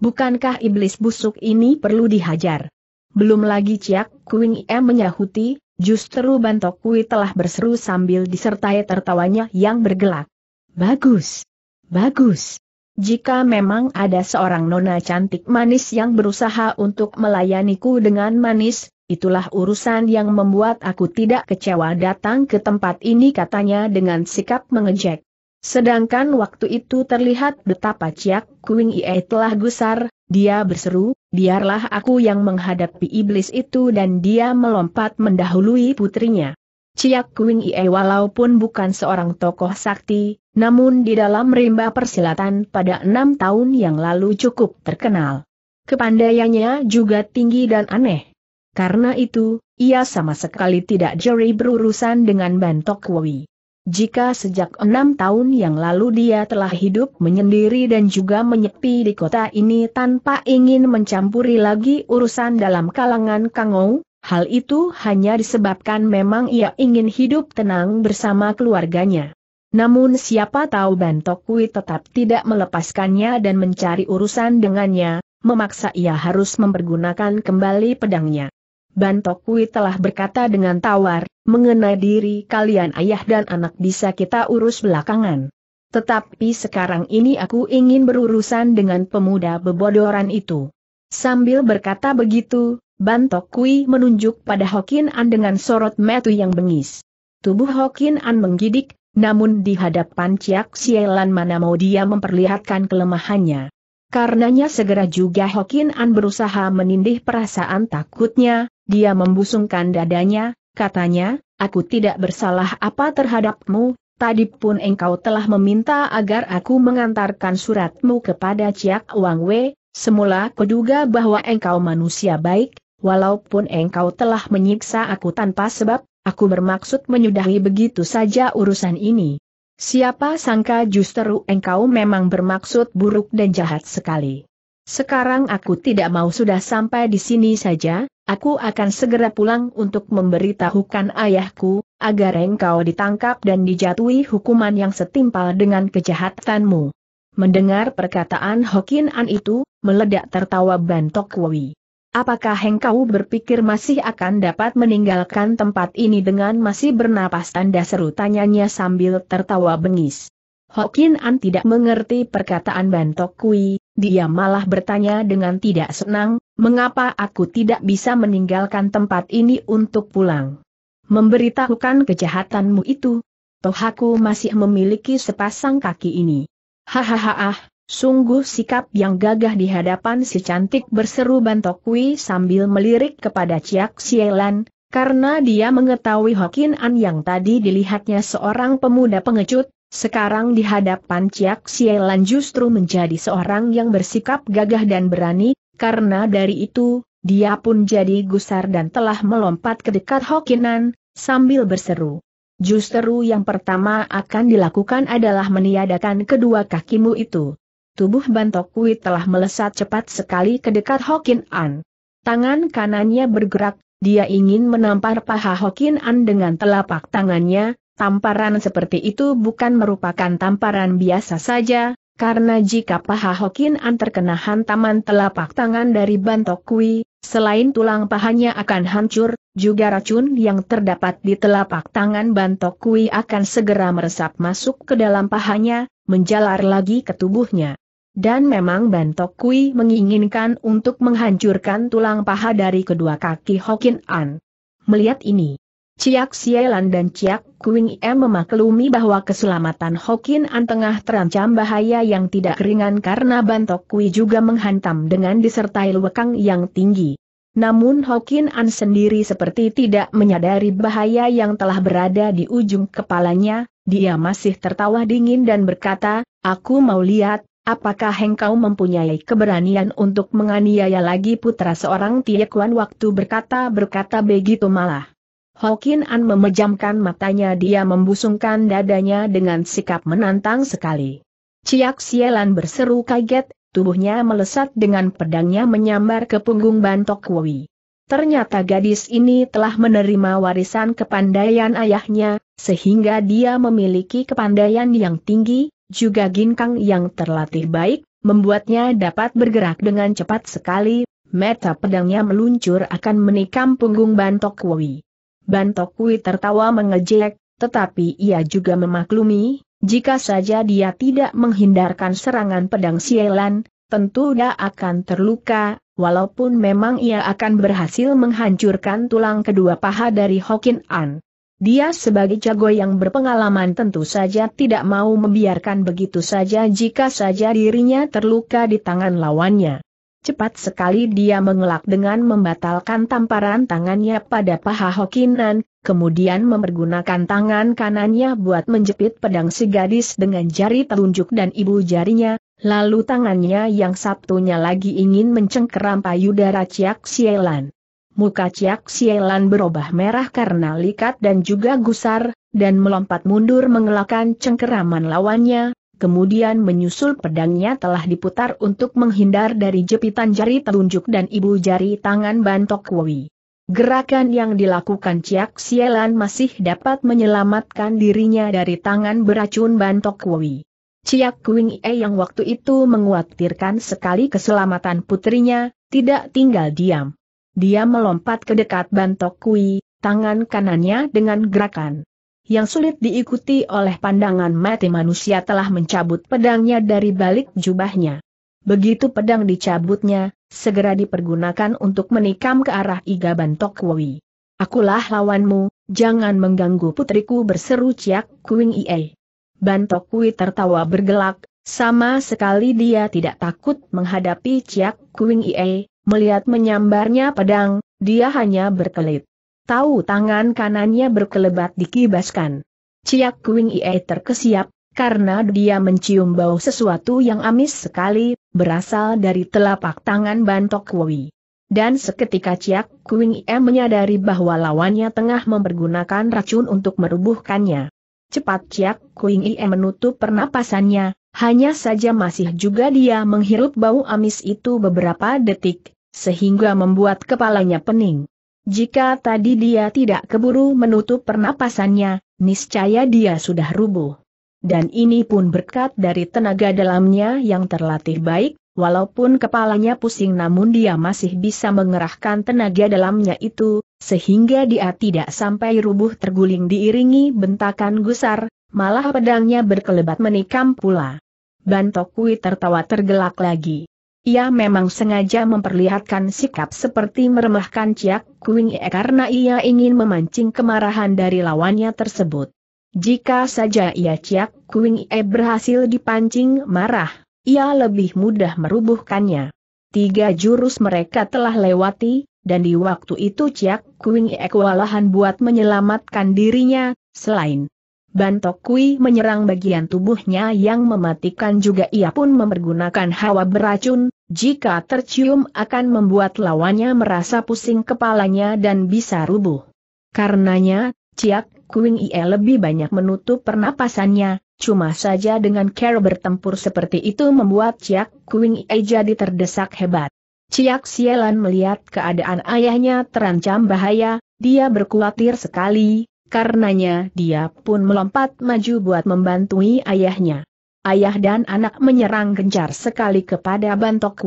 Speaker 1: Bukankah iblis busuk ini perlu dihajar? Belum lagi Ciak Kuing Ie menyahuti, Justru Bantokui telah berseru sambil disertai tertawanya yang bergelak. Bagus! Bagus! Jika memang ada seorang nona cantik manis yang berusaha untuk melayaniku dengan manis, itulah urusan yang membuat aku tidak kecewa datang ke tempat ini katanya dengan sikap mengejek. Sedangkan waktu itu terlihat betapa Ciak Kuing Ie telah gusar, dia berseru, biarlah aku yang menghadapi iblis itu dan dia melompat mendahului putrinya. Ciak Kuing Ie walaupun bukan seorang tokoh sakti, namun di dalam rimba persilatan pada enam tahun yang lalu cukup terkenal. Kepandaiannya juga tinggi dan aneh. Karena itu, ia sama sekali tidak jeri berurusan dengan Bantok woi. Jika sejak enam tahun yang lalu dia telah hidup menyendiri dan juga menyepi di kota ini tanpa ingin mencampuri lagi urusan dalam kalangan Kangou, hal itu hanya disebabkan memang ia ingin hidup tenang bersama keluarganya. Namun siapa tahu Kui tetap tidak melepaskannya dan mencari urusan dengannya, memaksa ia harus mempergunakan kembali pedangnya. Bantokui telah berkata dengan tawar, mengenai diri kalian ayah dan anak bisa kita urus belakangan. Tetapi sekarang ini aku ingin berurusan dengan pemuda bebodoran itu. Sambil berkata begitu, Bantokui menunjuk pada Hokin An dengan sorot metu yang bengis. Tubuh Hokin An menggidik, namun di hadapan Ciak Sielan mana mau dia memperlihatkan kelemahannya. Karenanya segera juga Hokin An berusaha menindih perasaan takutnya, dia membusungkan dadanya, katanya, aku tidak bersalah apa terhadapmu, tadi pun engkau telah meminta agar aku mengantarkan suratmu kepada Ciak Wang Wei, semula kuduga bahwa engkau manusia baik, walaupun engkau telah menyiksa aku tanpa sebab, aku bermaksud menyudahi begitu saja urusan ini. Siapa sangka justru engkau memang bermaksud buruk dan jahat sekali. Sekarang aku tidak mau sudah sampai di sini saja, Aku akan segera pulang untuk memberitahukan ayahku, agar engkau ditangkap dan dijatuhi hukuman yang setimpal dengan kejahatanmu. Mendengar perkataan Hokin An itu, meledak tertawa Bantok Wui. Apakah engkau berpikir masih akan dapat meninggalkan tempat ini dengan masih bernapas tanda seru tanyanya sambil tertawa bengis. Hokin An tidak mengerti perkataan Bantok Kui, dia malah bertanya dengan tidak senang, Mengapa aku tidak bisa meninggalkan tempat ini untuk pulang? Memberitahukan kejahatanmu itu. Toh aku masih memiliki sepasang kaki ini. Hahaha, ah, sungguh sikap yang gagah di hadapan si cantik berseru Bantokwi sambil melirik kepada Ciak Sielan, karena dia mengetahui Hokin An yang tadi dilihatnya seorang pemuda pengecut, sekarang di hadapan Ciak Sielan justru menjadi seorang yang bersikap gagah dan berani, karena dari itu, dia pun jadi gusar dan telah melompat ke dekat Hokinan, sambil berseru. Justru yang pertama akan dilakukan adalah meniadakan kedua kakimu itu. Tubuh Kui telah melesat cepat sekali ke dekat Hokinan. Tangan kanannya bergerak, dia ingin menampar paha Hokinan dengan telapak tangannya, tamparan seperti itu bukan merupakan tamparan biasa saja, karena jika paha Hokin An terkena hantaman telapak tangan dari bantok kui, selain tulang pahanya akan hancur, juga racun yang terdapat di telapak tangan bantok kui akan segera meresap masuk ke dalam pahanya, menjalar lagi ke tubuhnya. Dan memang bantok kui menginginkan untuk menghancurkan tulang paha dari kedua kaki Hokin An. Melihat ini, Ciak Sielan dan Ciak Kuing Em memaklumi bahwa keselamatan Hokin An tengah terancam bahaya yang tidak ringan karena Bantok Kui juga menghantam dengan disertai lewekang yang tinggi. Namun Hokin An sendiri seperti tidak menyadari bahaya yang telah berada di ujung kepalanya, dia masih tertawa dingin dan berkata, aku mau lihat, apakah engkau mempunyai keberanian untuk menganiaya lagi putra seorang Tiekuan waktu berkata-berkata begitu malah. Hokin An memejamkan matanya dia membusungkan dadanya dengan sikap menantang sekali. Ciak Sielan berseru kaget, tubuhnya melesat dengan pedangnya menyambar ke punggung Bantok Wui. Ternyata gadis ini telah menerima warisan kepandaian ayahnya, sehingga dia memiliki kepandaian yang tinggi, juga ginkang yang terlatih baik, membuatnya dapat bergerak dengan cepat sekali, meta pedangnya meluncur akan menikam punggung Bantok Wui. Bantokui tertawa mengejek, tetapi ia juga memaklumi, jika saja dia tidak menghindarkan serangan pedang sielan, tentu dia akan terluka, walaupun memang ia akan berhasil menghancurkan tulang kedua paha dari Hokin An. Dia sebagai jago yang berpengalaman tentu saja tidak mau membiarkan begitu saja jika saja dirinya terluka di tangan lawannya. Cepat sekali dia mengelak dengan membatalkan tamparan tangannya pada paha Hokinan, kemudian mempergunakan tangan kanannya buat menjepit pedang si gadis dengan jari telunjuk dan ibu jarinya, lalu tangannya yang satunya lagi ingin mencengkeram payudara Ciak Sielan. Muka Ciak Sielan berubah merah karena likat dan juga gusar, dan melompat mundur mengelakkan cengkeraman lawannya, kemudian menyusul pedangnya telah diputar untuk menghindar dari jepitan jari telunjuk dan ibu jari tangan bantok Wei. Gerakan yang dilakukan Ciak Sielan masih dapat menyelamatkan dirinya dari tangan beracun bantok Wei. Ciak Kuing E yang waktu itu menguatirkan sekali keselamatan putrinya, tidak tinggal diam. Dia melompat ke dekat bantok Kui, tangan kanannya dengan gerakan yang sulit diikuti oleh pandangan mati manusia telah mencabut pedangnya dari balik jubahnya. Begitu pedang dicabutnya, segera dipergunakan untuk menikam ke arah Iga Bantok Wui. Akulah lawanmu, jangan mengganggu putriku berseru Ciak Kuing Ie. Bantok Kui tertawa bergelak, sama sekali dia tidak takut menghadapi Ciak Kuing Ie, melihat menyambarnya pedang, dia hanya berkelit. Tahu tangan kanannya berkelebat dikibaskan. Ciak Kuing Ie terkesiap, karena dia mencium bau sesuatu yang amis sekali, berasal dari telapak tangan Bantok Woi. Dan seketika Ciak Kuing Ie menyadari bahwa lawannya tengah mempergunakan racun untuk merubuhkannya. Cepat Ciak Kuing Ie menutup pernapasannya, hanya saja masih juga dia menghirup bau amis itu beberapa detik, sehingga membuat kepalanya pening. Jika tadi dia tidak keburu menutup pernapasannya, niscaya dia sudah rubuh. Dan ini pun berkat dari tenaga dalamnya yang terlatih baik, walaupun kepalanya pusing namun dia masih bisa mengerahkan tenaga dalamnya itu, sehingga dia tidak sampai rubuh terguling diiringi bentakan gusar, malah pedangnya berkelebat menikam pula. Bantokui tertawa tergelak lagi. Ia memang sengaja memperlihatkan sikap seperti meremahkan Ciak Kuing Ye karena ia ingin memancing kemarahan dari lawannya tersebut. Jika saja ia Ciak Kuing Ye berhasil dipancing marah, ia lebih mudah merubuhkannya. Tiga jurus mereka telah lewati, dan di waktu itu Ciak Kuing Ye kewalahan buat menyelamatkan dirinya, selain Bantok Kui menyerang bagian tubuhnya yang mematikan juga ia pun memergunakan hawa beracun, jika tercium akan membuat lawannya merasa pusing kepalanya dan bisa rubuh. Karenanya, Ciak Kuing Ie lebih banyak menutup pernapasannya, cuma saja dengan cara bertempur seperti itu membuat Ciak Kuing Ie jadi terdesak hebat. Ciak Sielan melihat keadaan ayahnya terancam bahaya, dia berkhawatir sekali, Karenanya dia pun melompat maju buat membantui ayahnya. Ayah dan anak menyerang gencar sekali kepada Bantok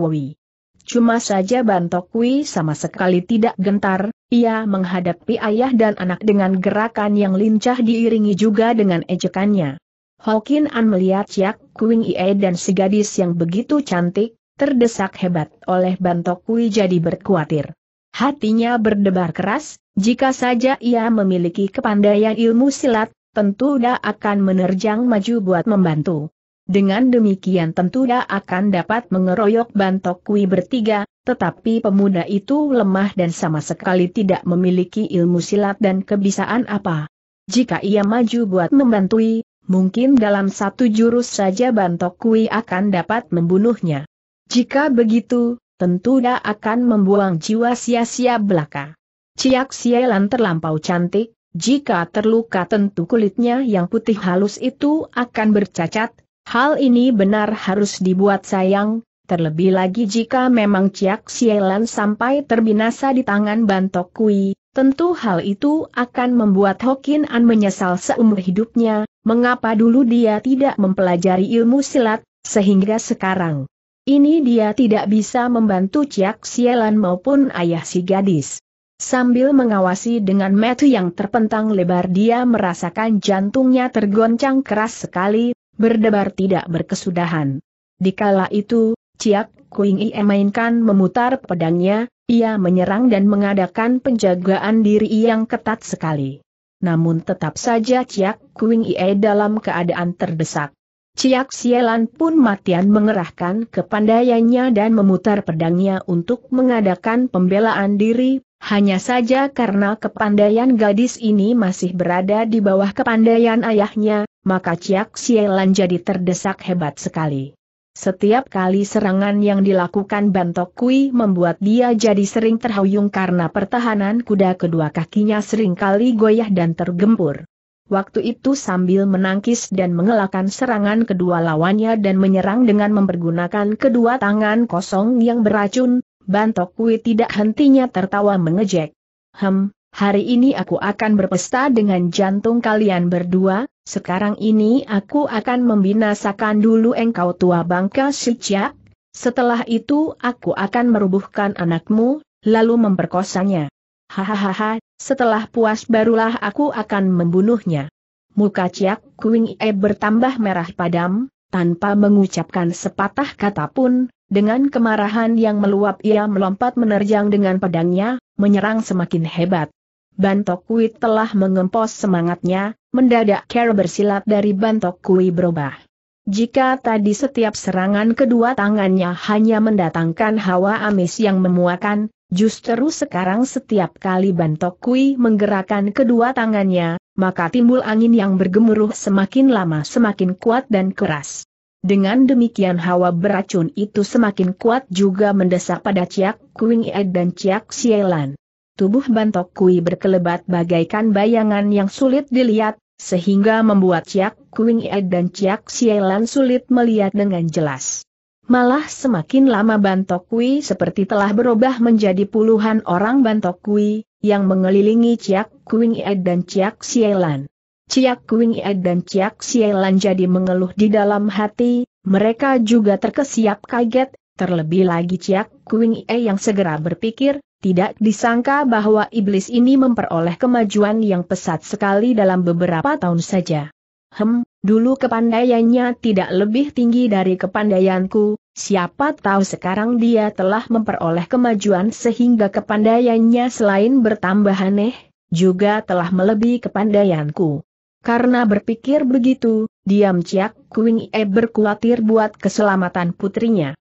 Speaker 1: Cuma saja Bantok sama sekali tidak gentar, ia menghadapi ayah dan anak dengan gerakan yang lincah diiringi juga dengan ejekannya. Hokin An melihat Yak Kuing Ie dan si gadis yang begitu cantik, terdesak hebat oleh Bantok jadi berkhawatir. Hatinya berdebar keras, jika saja ia memiliki kepandaian ilmu silat, tentu dia akan menerjang maju buat membantu. Dengan demikian tentu dia akan dapat mengeroyok bantok kui bertiga, tetapi pemuda itu lemah dan sama sekali tidak memiliki ilmu silat dan kebisaan apa. Jika ia maju buat membantui, mungkin dalam satu jurus saja bantok kui akan dapat membunuhnya. Jika begitu, tentu dia akan membuang jiwa sia-sia belaka. Ciak Sielan terlampau cantik, jika terluka tentu kulitnya yang putih halus itu akan bercacat, hal ini benar harus dibuat sayang, terlebih lagi jika memang Ciak Sielan sampai terbinasa di tangan Bantok Kui, Tentu hal itu akan membuat Hokin An menyesal seumur hidupnya, mengapa dulu dia tidak mempelajari ilmu silat, sehingga sekarang ini dia tidak bisa membantu Ciak Sielan maupun ayah si gadis. Sambil mengawasi dengan metu yang terpentang lebar dia merasakan jantungnya tergoncang keras sekali, berdebar tidak berkesudahan. Di kala itu, Ciak Kuing Ie mainkan memutar pedangnya, ia menyerang dan mengadakan penjagaan diri yang ketat sekali. Namun tetap saja Ciak Kuing Ie dalam keadaan terdesak. Ciak Sielan pun matian mengerahkan kepandaiannya dan memutar pedangnya untuk mengadakan pembelaan diri, hanya saja karena kepandaian gadis ini masih berada di bawah kepandaian ayahnya, maka Ciak Sielan jadi terdesak hebat sekali. Setiap kali serangan yang dilakukan Bantok Kui membuat dia jadi sering terhuyung karena pertahanan kuda kedua kakinya sering kali goyah dan tergempur. Waktu itu sambil menangkis dan mengelakkan serangan kedua lawannya dan menyerang dengan mempergunakan kedua tangan kosong yang beracun, Bantok Kui tidak hentinya tertawa mengejek. Hem, hari ini aku akan berpesta dengan jantung kalian berdua, sekarang ini aku akan membinasakan dulu engkau tua bangka suciak, setelah itu aku akan merubuhkan anakmu, lalu memperkosanya. Hahaha, setelah puas barulah aku akan membunuhnya. Muka Ciak Kuing E bertambah merah padam, tanpa mengucapkan sepatah kata pun, dengan kemarahan yang meluap ia melompat menerjang dengan pedangnya, menyerang semakin hebat. Bantok Kui telah mengempos semangatnya, mendadak cara bersilat dari Bantok Kui berubah. Jika tadi setiap serangan kedua tangannya hanya mendatangkan hawa amis yang memuakan, Justru sekarang setiap kali Bantok Kui menggerakkan kedua tangannya, maka timbul angin yang bergemuruh semakin lama semakin kuat dan keras. Dengan demikian hawa beracun itu semakin kuat juga mendesak pada Ciak Kuing Ed dan Ciak Sielan. Tubuh Kui berkelebat bagaikan bayangan yang sulit dilihat, sehingga membuat Ciak Kuing Ed dan Ciak Sielan sulit melihat dengan jelas. Malah semakin lama Bantokwi seperti telah berubah menjadi puluhan orang Bantokwi, yang mengelilingi Ciak Kuing Ed dan Ciak Sielan. Ciak Kuing Ed dan Ciak Sielan jadi mengeluh di dalam hati, mereka juga terkesiap kaget, terlebih lagi Ciak Kuing Ed yang segera berpikir, tidak disangka bahwa iblis ini memperoleh kemajuan yang pesat sekali dalam beberapa tahun saja. Hem, dulu kepandaiannya tidak lebih tinggi dari kepandaianku, siapa tahu sekarang dia telah memperoleh kemajuan sehingga kepandaiannya selain bertambah aneh, juga telah melebihi kepandaianku. Karena berpikir begitu, diam Ciak Kuing E berkhawatir buat keselamatan putrinya.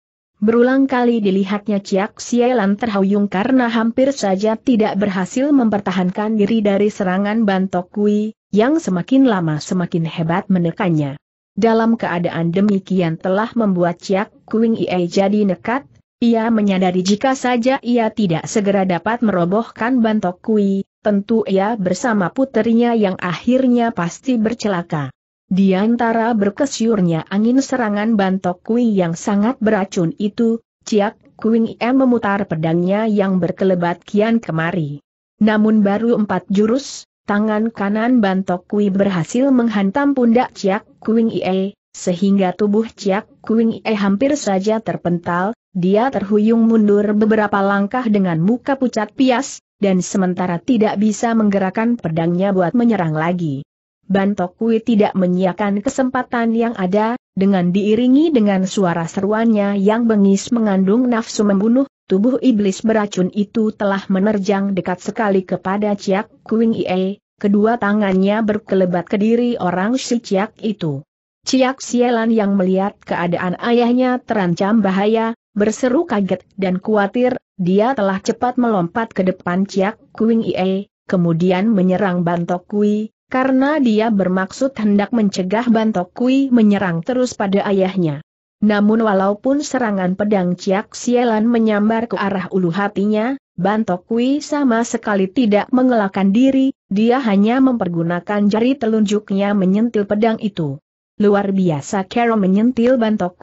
Speaker 1: Berulang kali dilihatnya Ciak Sialan terhuyung karena hampir saja tidak berhasil mempertahankan diri dari serangan Bantok Kui, yang semakin lama semakin hebat menekannya. Dalam keadaan demikian telah membuat Chiak Kuing Ie jadi nekat, ia menyadari jika saja ia tidak segera dapat merobohkan bantok kui, tentu ia bersama puterinya yang akhirnya pasti bercelaka. Di antara berkesyurnya angin serangan bantok kui yang sangat beracun itu, Chiak Kuing Ie memutar pedangnya yang berkelebat kian kemari. Namun baru empat jurus, tangan kanan Bantok Kui berhasil menghantam pundak Ciak Kuing Ie, sehingga tubuh Ciak Kuing Ie hampir saja terpental, dia terhuyung mundur beberapa langkah dengan muka pucat pias, dan sementara tidak bisa menggerakkan pedangnya buat menyerang lagi. Bantok Kui tidak menyiakan kesempatan yang ada, dengan diiringi dengan suara seruannya yang bengis mengandung nafsu membunuh, Tubuh iblis beracun itu telah menerjang dekat sekali kepada Ciak Kuing Ie, kedua tangannya berkelebat ke diri orang si Ciak itu. Ciak Sielan yang melihat keadaan ayahnya terancam bahaya, berseru kaget dan khawatir, dia telah cepat melompat ke depan Ciak Kuing Ie, kemudian menyerang Bantok Kui, karena dia bermaksud hendak mencegah Bantok Kui menyerang terus pada ayahnya. Namun walaupun serangan pedang Ciak Sielan menyambar ke arah ulu hatinya, Bantok sama sekali tidak mengelakkan diri, dia hanya mempergunakan jari telunjuknya menyentil pedang itu. Luar biasa Kero menyentil Bantok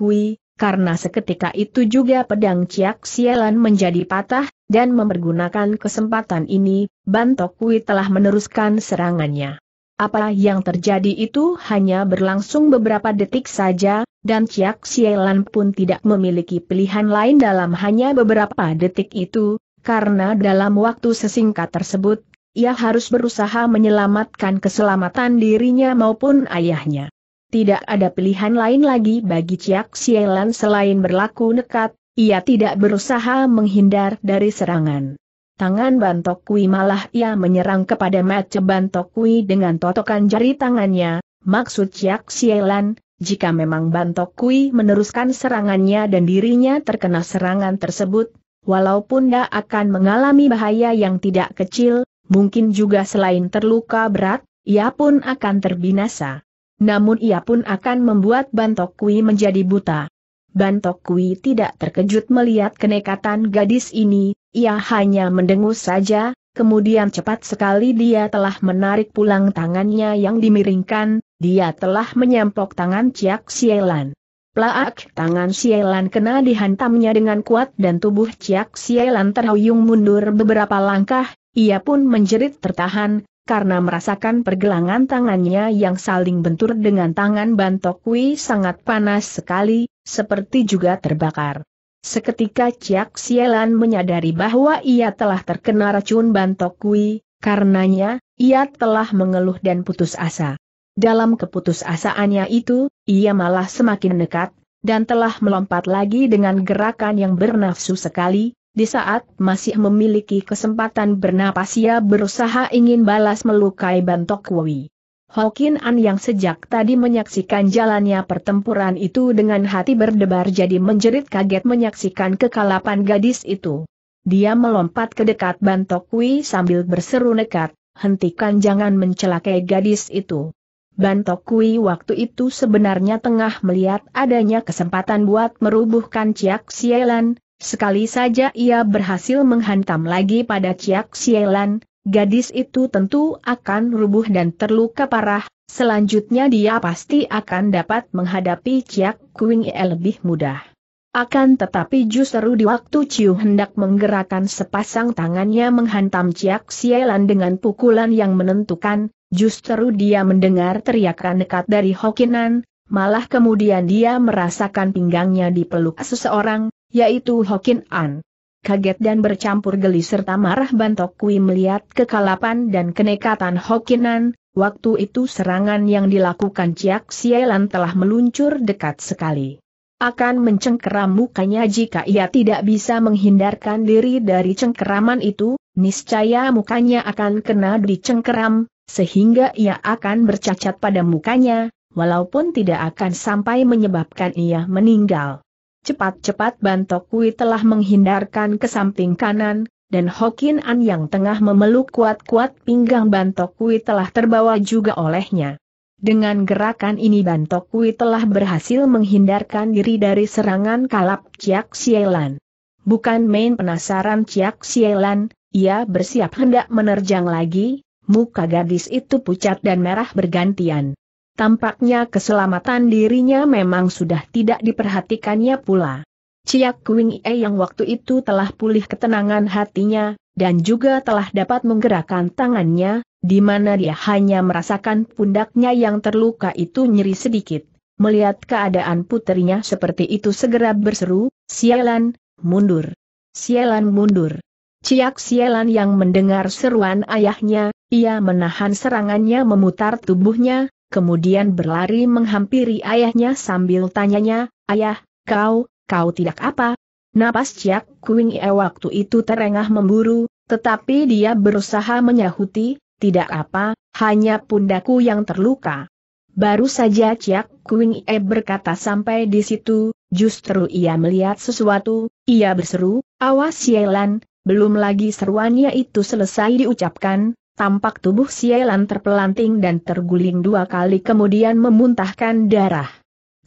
Speaker 1: karena seketika itu juga pedang Ciak Sielan menjadi patah, dan mempergunakan kesempatan ini, Bantok telah meneruskan serangannya. Apa yang terjadi itu hanya berlangsung beberapa detik saja, dan Chiak Sielan pun tidak memiliki pilihan lain dalam hanya beberapa detik itu, karena dalam waktu sesingkat tersebut, ia harus berusaha menyelamatkan keselamatan dirinya maupun ayahnya. Tidak ada pilihan lain lagi bagi Chiak Sielan selain berlaku nekat, ia tidak berusaha menghindar dari serangan. Tangan Kui malah ia menyerang kepada Mace Kui dengan totokan jari tangannya, maksud Ciak Sielan, jika memang Kui meneruskan serangannya dan dirinya terkena serangan tersebut, walaupun dia akan mengalami bahaya yang tidak kecil, mungkin juga selain terluka berat, ia pun akan terbinasa. Namun ia pun akan membuat Kui menjadi buta. Kui tidak terkejut melihat kenekatan gadis ini, ia hanya mendengus saja, kemudian cepat sekali dia telah menarik pulang tangannya yang dimiringkan, dia telah menyempok tangan Ciak Sielan. Plaak, tangan Sielan kena dihantamnya dengan kuat dan tubuh Ciak Sielan terhuyung mundur beberapa langkah, ia pun menjerit tertahan, karena merasakan pergelangan tangannya yang saling bentur dengan tangan Bantokwi sangat panas sekali, seperti juga terbakar. Seketika Ciak Sielan menyadari bahwa ia telah terkena racun bantok kui, karenanya, ia telah mengeluh dan putus asa. Dalam keputusasaannya itu, ia malah semakin nekat, dan telah melompat lagi dengan gerakan yang bernafsu sekali, di saat masih memiliki kesempatan bernapas ia berusaha ingin balas melukai bantok kui. Hokin An yang sejak tadi menyaksikan jalannya pertempuran itu dengan hati berdebar jadi menjerit kaget menyaksikan kekalapan gadis itu. Dia melompat ke dekat Bantokwi sambil berseru nekat, hentikan jangan mencelakai gadis itu. Bantokwi waktu itu sebenarnya tengah melihat adanya kesempatan buat merubuhkan Ciak Sielan, sekali saja ia berhasil menghantam lagi pada Ciak Sielan, Gadis itu tentu akan rubuh dan terluka parah, selanjutnya dia pasti akan dapat menghadapi Ciak Kuing lebih mudah. Akan tetapi justru di waktu Ciu hendak menggerakkan sepasang tangannya menghantam Ciak Sielan dengan pukulan yang menentukan, justru dia mendengar teriakan dekat dari Hokinan, malah kemudian dia merasakan pinggangnya dipeluk seseorang, yaitu Hokinan kaget dan bercampur geli serta marah Bantok Kui melihat kekalapan dan kenekatan Hokinan, waktu itu serangan yang dilakukan Ciak Sielan telah meluncur dekat sekali. Akan mencengkeram mukanya jika ia tidak bisa menghindarkan diri dari cengkeraman itu, niscaya mukanya akan kena dicengkeram, sehingga ia akan bercacat pada mukanya, walaupun tidak akan sampai menyebabkan ia meninggal. Cepat-cepat Bantokui telah menghindarkan ke samping kanan, dan Hokin An yang tengah memeluk kuat-kuat pinggang Bantokui telah terbawa juga olehnya. Dengan gerakan ini Bantokui telah berhasil menghindarkan diri dari serangan kalap Ciak Sielan. Bukan main penasaran Ciak Sielan, ia bersiap hendak menerjang lagi, muka gadis itu pucat dan merah bergantian. Tampaknya keselamatan dirinya memang sudah tidak diperhatikannya pula. Ciak Kuing E yang waktu itu telah pulih ketenangan hatinya, dan juga telah dapat menggerakkan tangannya, di mana dia hanya merasakan pundaknya yang terluka itu nyeri sedikit. Melihat keadaan putrinya seperti itu segera berseru, Sialan, mundur! Sialan mundur! Ciak Sialan yang mendengar seruan ayahnya, ia menahan serangannya memutar tubuhnya, kemudian berlari menghampiri ayahnya sambil tanyanya, Ayah, kau, kau tidak apa? Napas Ciak Kuing E waktu itu terengah memburu, tetapi dia berusaha menyahuti, tidak apa, hanya pundaku yang terluka. Baru saja cak, Kuing berkata sampai di situ, justru ia melihat sesuatu, ia berseru, awas Yelan, belum lagi seruannya itu selesai diucapkan, tampak tubuh Sielan terpelanting dan terguling dua kali kemudian memuntahkan darah.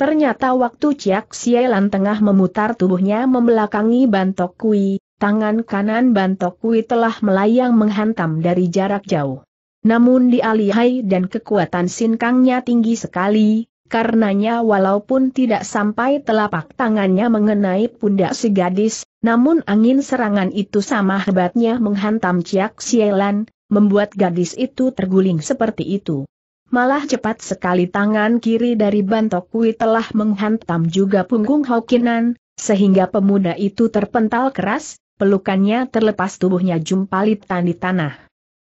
Speaker 1: Ternyata waktu Ciak Sielan tengah memutar tubuhnya membelakangi Bantok Kui, tangan kanan Bantok Kui telah melayang menghantam dari jarak jauh. Namun dialihai dan kekuatan sinkangnya tinggi sekali, karenanya walaupun tidak sampai telapak tangannya mengenai pundak si gadis, namun angin serangan itu sama hebatnya menghantam Ciak Sielan, membuat gadis itu terguling seperti itu. Malah cepat sekali tangan kiri dari Bantok Kui telah menghantam juga punggung Hokinan, sehingga pemuda itu terpental keras, pelukannya terlepas tubuhnya jumpalitan di tanah.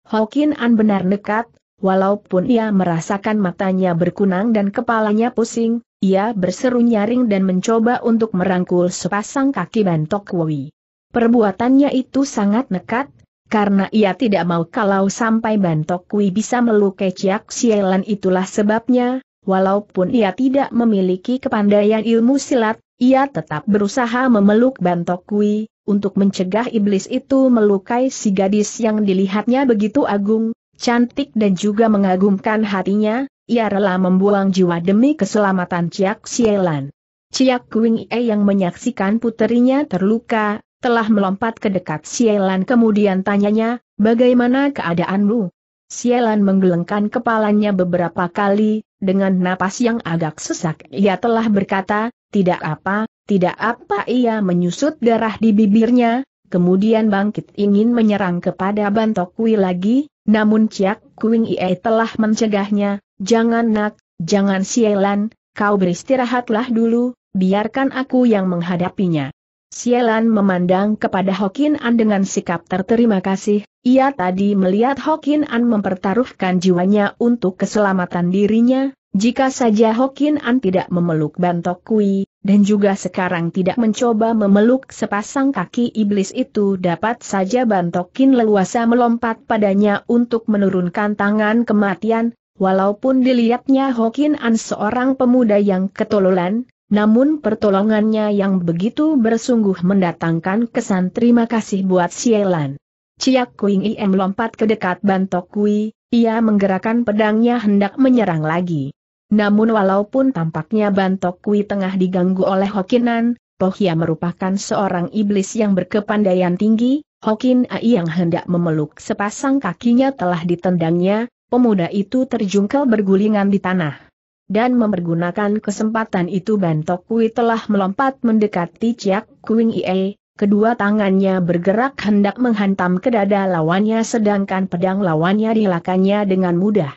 Speaker 1: Hokinan benar nekat, walaupun ia merasakan matanya berkunang dan kepalanya pusing, ia berseru nyaring dan mencoba untuk merangkul sepasang kaki Bantok Kui. Perbuatannya itu sangat nekat, karena ia tidak mau kalau sampai Bantok Kui bisa melukai Ciak sialan itulah sebabnya, walaupun ia tidak memiliki kepandaian ilmu silat, ia tetap berusaha memeluk Bantok Kui, untuk mencegah iblis itu melukai si gadis yang dilihatnya begitu agung, cantik dan juga mengagumkan hatinya, ia rela membuang jiwa demi keselamatan Ciak sialan. Ciak Wing E yang menyaksikan puterinya terluka, telah melompat ke dekat Sielan kemudian tanyanya, bagaimana keadaanmu? Sielan menggelengkan kepalanya beberapa kali, dengan napas yang agak sesak ia telah berkata, tidak apa, tidak apa ia menyusut darah di bibirnya, kemudian bangkit ingin menyerang kepada Kui lagi, namun Ciak Kuing Ie telah mencegahnya, jangan nak, jangan Sielan, kau beristirahatlah dulu, biarkan aku yang menghadapinya. Sielan memandang kepada Hokin An dengan sikap terterima kasih, ia tadi melihat Hokin An mempertaruhkan jiwanya untuk keselamatan dirinya, jika saja Hokin An tidak memeluk Bantok Kui, dan juga sekarang tidak mencoba memeluk sepasang kaki iblis itu dapat saja Bantok Kin leluasa melompat padanya untuk menurunkan tangan kematian, walaupun dilihatnya Hokin An seorang pemuda yang ketololan, namun pertolongannya yang begitu bersungguh mendatangkan kesan terima kasih buat Sielan. Ciak Kuing Im lompat ke dekat Bantok Kui, ia menggerakkan pedangnya hendak menyerang lagi. Namun walaupun tampaknya Bantok Kui tengah diganggu oleh Hokinan, Pohia merupakan seorang iblis yang berkepandaian tinggi, Hokin Ai yang hendak memeluk sepasang kakinya telah ditendangnya, pemuda itu terjungkel bergulingan di tanah dan mempergunakan kesempatan itu Bantok Kui telah melompat mendekati Ciak Kuing Ie, kedua tangannya bergerak hendak menghantam ke dada lawannya sedangkan pedang lawannya dilakannya dengan mudah.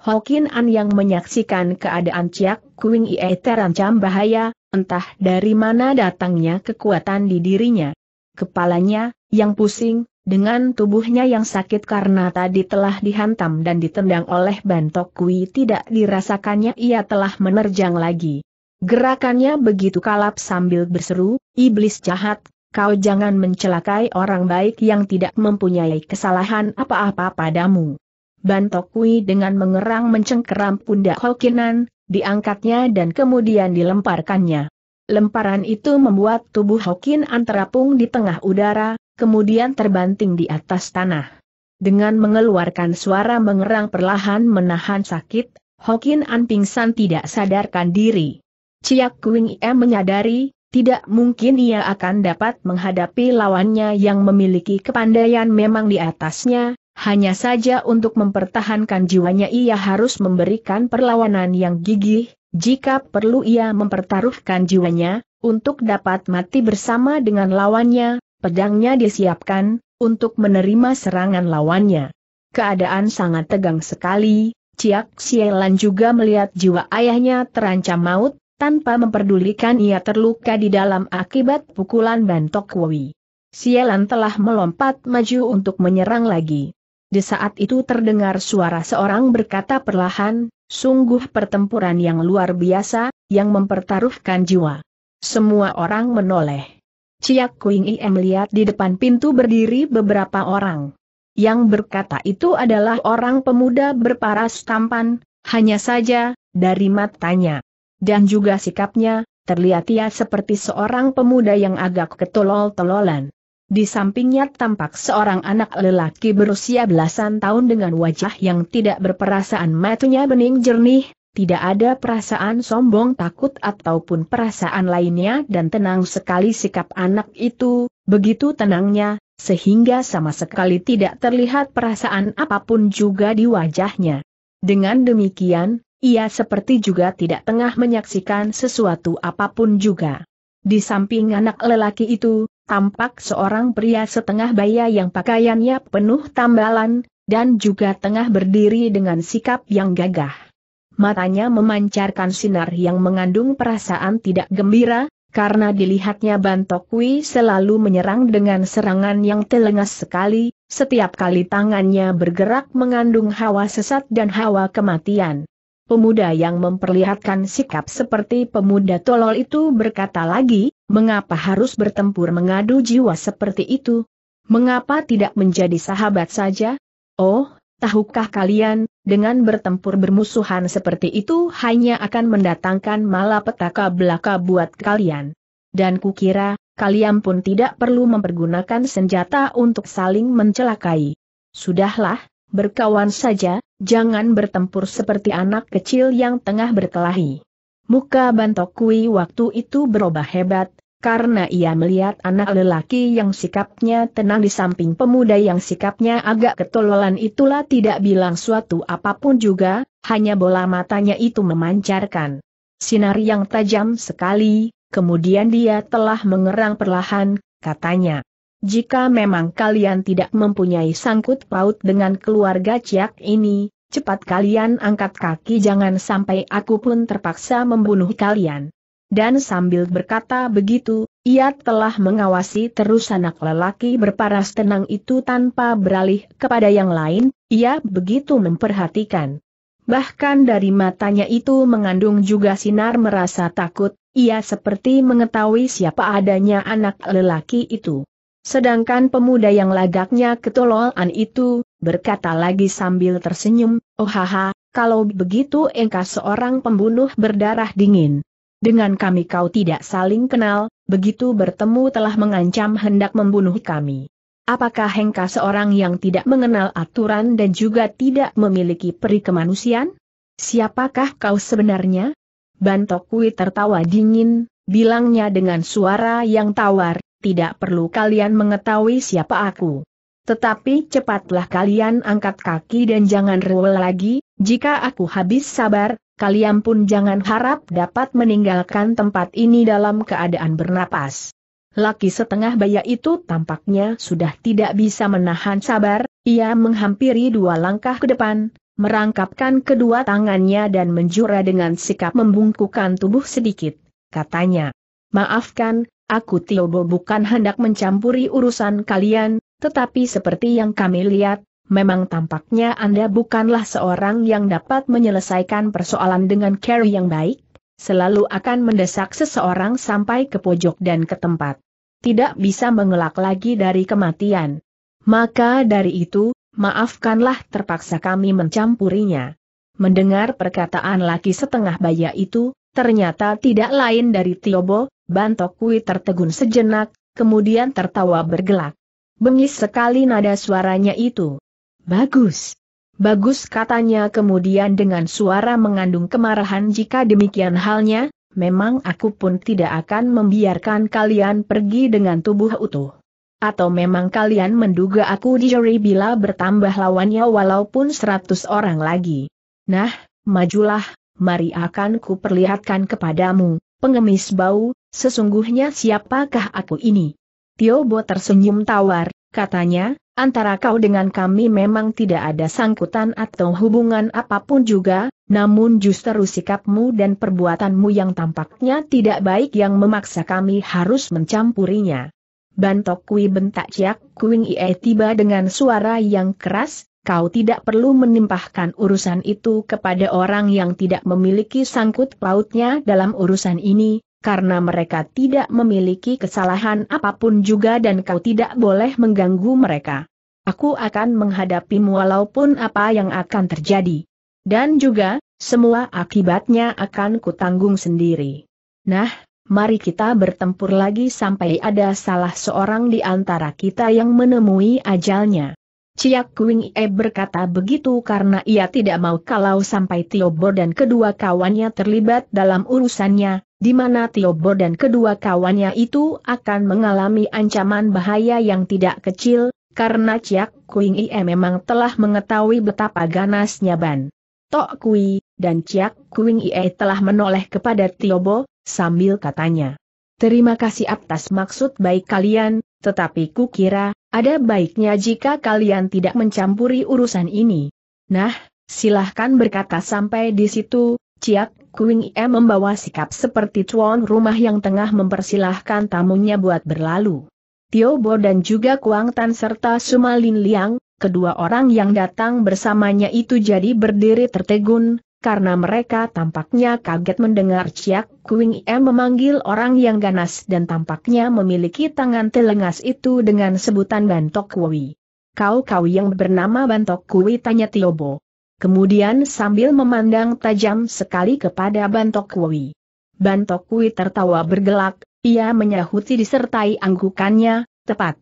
Speaker 1: Hokin An yang menyaksikan keadaan Ciak Kuing Ie terancam bahaya, entah dari mana datangnya kekuatan di dirinya. Kepalanya, yang pusing, dengan tubuhnya yang sakit karena tadi telah dihantam dan ditendang oleh bantok kui tidak dirasakannya ia telah menerjang lagi. Gerakannya begitu kalap sambil berseru, iblis jahat, kau jangan mencelakai orang baik yang tidak mempunyai kesalahan apa-apa padamu. Bantok kui dengan mengerang mencengkeram pundak Hokinan, diangkatnya dan kemudian dilemparkannya. Lemparan itu membuat tubuh Hokin An terapung di tengah udara, kemudian terbanting di atas tanah. Dengan mengeluarkan suara mengerang perlahan menahan sakit, Hokin An pingsan tidak sadarkan diri. Chia Kuing Ie menyadari, tidak mungkin ia akan dapat menghadapi lawannya yang memiliki kepandaian memang di atasnya, hanya saja untuk mempertahankan jiwanya ia harus memberikan perlawanan yang gigih, jika perlu ia mempertaruhkan jiwanya, untuk dapat mati bersama dengan lawannya, pedangnya disiapkan, untuk menerima serangan lawannya. Keadaan sangat tegang sekali, Ciak Sielan juga melihat jiwa ayahnya terancam maut, tanpa memperdulikan ia terluka di dalam akibat pukulan bantok Woi. Sielan telah melompat maju untuk menyerang lagi. Di saat itu terdengar suara seorang berkata perlahan, sungguh pertempuran yang luar biasa, yang mempertaruhkan jiwa. Semua orang menoleh. Ciak Kuing Im melihat di depan pintu berdiri beberapa orang. Yang berkata itu adalah orang pemuda berparas tampan, hanya saja, dari matanya. Dan juga sikapnya, terlihat ia seperti seorang pemuda yang agak ketolol-tololan. Di sampingnya tampak seorang anak lelaki berusia belasan tahun dengan wajah yang tidak berperasaan matanya bening jernih, tidak ada perasaan sombong takut ataupun perasaan lainnya dan tenang sekali sikap anak itu, begitu tenangnya, sehingga sama sekali tidak terlihat perasaan apapun juga di wajahnya. Dengan demikian, ia seperti juga tidak tengah menyaksikan sesuatu apapun juga. Di samping anak lelaki itu, tampak seorang pria setengah baya yang pakaiannya penuh tambalan, dan juga tengah berdiri dengan sikap yang gagah. Matanya memancarkan sinar yang mengandung perasaan tidak gembira, karena dilihatnya Bantokwi selalu menyerang dengan serangan yang telengas sekali, setiap kali tangannya bergerak mengandung hawa sesat dan hawa kematian. Pemuda yang memperlihatkan sikap seperti pemuda tolol itu berkata lagi, mengapa harus bertempur mengadu jiwa seperti itu? Mengapa tidak menjadi sahabat saja? Oh, tahukah kalian, dengan bertempur bermusuhan seperti itu hanya akan mendatangkan malapetaka belaka buat kalian. Dan kukira, kalian pun tidak perlu mempergunakan senjata untuk saling mencelakai. Sudahlah, berkawan saja, jangan bertempur seperti anak kecil yang tengah berkelahi. Muka Bantok Kui waktu itu berubah hebat, karena ia melihat anak lelaki yang sikapnya tenang di samping pemuda yang sikapnya agak ketololan itulah tidak bilang suatu apapun juga, hanya bola matanya itu memancarkan. Sinar yang tajam sekali, kemudian dia telah mengerang perlahan, katanya. Jika memang kalian tidak mempunyai sangkut paut dengan keluarga Ciak ini, cepat kalian angkat kaki jangan sampai aku pun terpaksa membunuh kalian. Dan sambil berkata begitu, ia telah mengawasi terus anak lelaki berparas tenang itu tanpa beralih kepada yang lain, ia begitu memperhatikan. Bahkan dari matanya itu mengandung juga sinar merasa takut, ia seperti mengetahui siapa adanya anak lelaki itu. Sedangkan pemuda yang lagaknya ketololan itu, berkata lagi sambil tersenyum, oh haha, kalau begitu engkau seorang pembunuh berdarah dingin. Dengan kami kau tidak saling kenal, begitu bertemu telah mengancam hendak membunuh kami. Apakah Hengka seorang yang tidak mengenal aturan dan juga tidak memiliki peri kemanusiaan? Siapakah kau sebenarnya? bantokui tertawa dingin, bilangnya dengan suara yang tawar, tidak perlu kalian mengetahui siapa aku. Tetapi cepatlah kalian angkat kaki dan jangan rewel lagi, jika aku habis sabar, kalian pun jangan harap dapat meninggalkan tempat ini dalam keadaan bernapas. Laki setengah baya itu tampaknya sudah tidak bisa menahan sabar, ia menghampiri dua langkah ke depan, merangkapkan kedua tangannya dan menjura dengan sikap membungkukan tubuh sedikit, katanya. Maafkan, Aku Tiobo bukan hendak mencampuri urusan kalian, tetapi seperti yang kami lihat, memang tampaknya Anda bukanlah seorang yang dapat menyelesaikan persoalan dengan carry yang baik, selalu akan mendesak seseorang sampai ke pojok dan ke tempat. Tidak bisa mengelak lagi dari kematian. Maka dari itu, maafkanlah terpaksa kami mencampurinya. Mendengar perkataan laki setengah baya itu, ternyata tidak lain dari Tiobo, Bantok Kui tertegun sejenak, kemudian tertawa bergelak. Bengis sekali nada suaranya itu. Bagus. Bagus katanya kemudian dengan suara mengandung kemarahan jika demikian halnya, memang aku pun tidak akan membiarkan kalian pergi dengan tubuh utuh. Atau memang kalian menduga aku dicuri bila bertambah lawannya walaupun seratus orang lagi. Nah, majulah, mari akan ku perlihatkan kepadamu, pengemis bau, sesungguhnya siapakah aku ini? Tiobo tersenyum tawar, katanya, antara kau dengan kami memang tidak ada sangkutan atau hubungan apapun juga, namun justru sikapmu dan perbuatanmu yang tampaknya tidak baik yang memaksa kami harus mencampurinya. Bantok Kui bentak Ciak Kuing Ie tiba dengan suara yang keras, kau tidak perlu menimpahkan urusan itu kepada orang yang tidak memiliki sangkut pautnya dalam urusan ini, karena mereka tidak memiliki kesalahan apapun juga dan kau tidak boleh mengganggu mereka. Aku akan menghadapimu walaupun apa yang akan terjadi. Dan juga, semua akibatnya akan kutanggung sendiri. Nah, mari kita bertempur lagi sampai ada salah seorang di antara kita yang menemui ajalnya. Ciak Kuing E berkata begitu karena ia tidak mau kalau sampai Tio Bo dan kedua kawannya terlibat dalam urusannya, di mana Tio Bo dan kedua kawannya itu akan mengalami ancaman bahaya yang tidak kecil, karena Ciak Kuing E memang telah mengetahui betapa ganasnya Ban. Tok Kui, dan Ciak Kuing E telah menoleh kepada Tio Bo, sambil katanya. Terima kasih atas maksud baik kalian, tetapi kukira, ada baiknya jika kalian tidak mencampuri urusan ini. Nah, silahkan berkata sampai di situ, Ciak Kuing E membawa sikap seperti tuan rumah yang tengah mempersilahkan tamunya buat berlalu. Tio Bo dan juga Kuang Tan serta Sumalin Liang, kedua orang yang datang bersamanya itu jadi berdiri tertegun, karena mereka tampaknya kaget mendengar Ciak Kuing M memanggil orang yang ganas dan tampaknya memiliki tangan telengas itu dengan sebutan Bantok Kui. Kau-kau yang bernama Bantok Kui tanya Tiobo. Kemudian sambil memandang tajam sekali kepada Bantok Kui. Bantok Kui tertawa bergelak, ia menyahuti disertai anggukannya, tepat.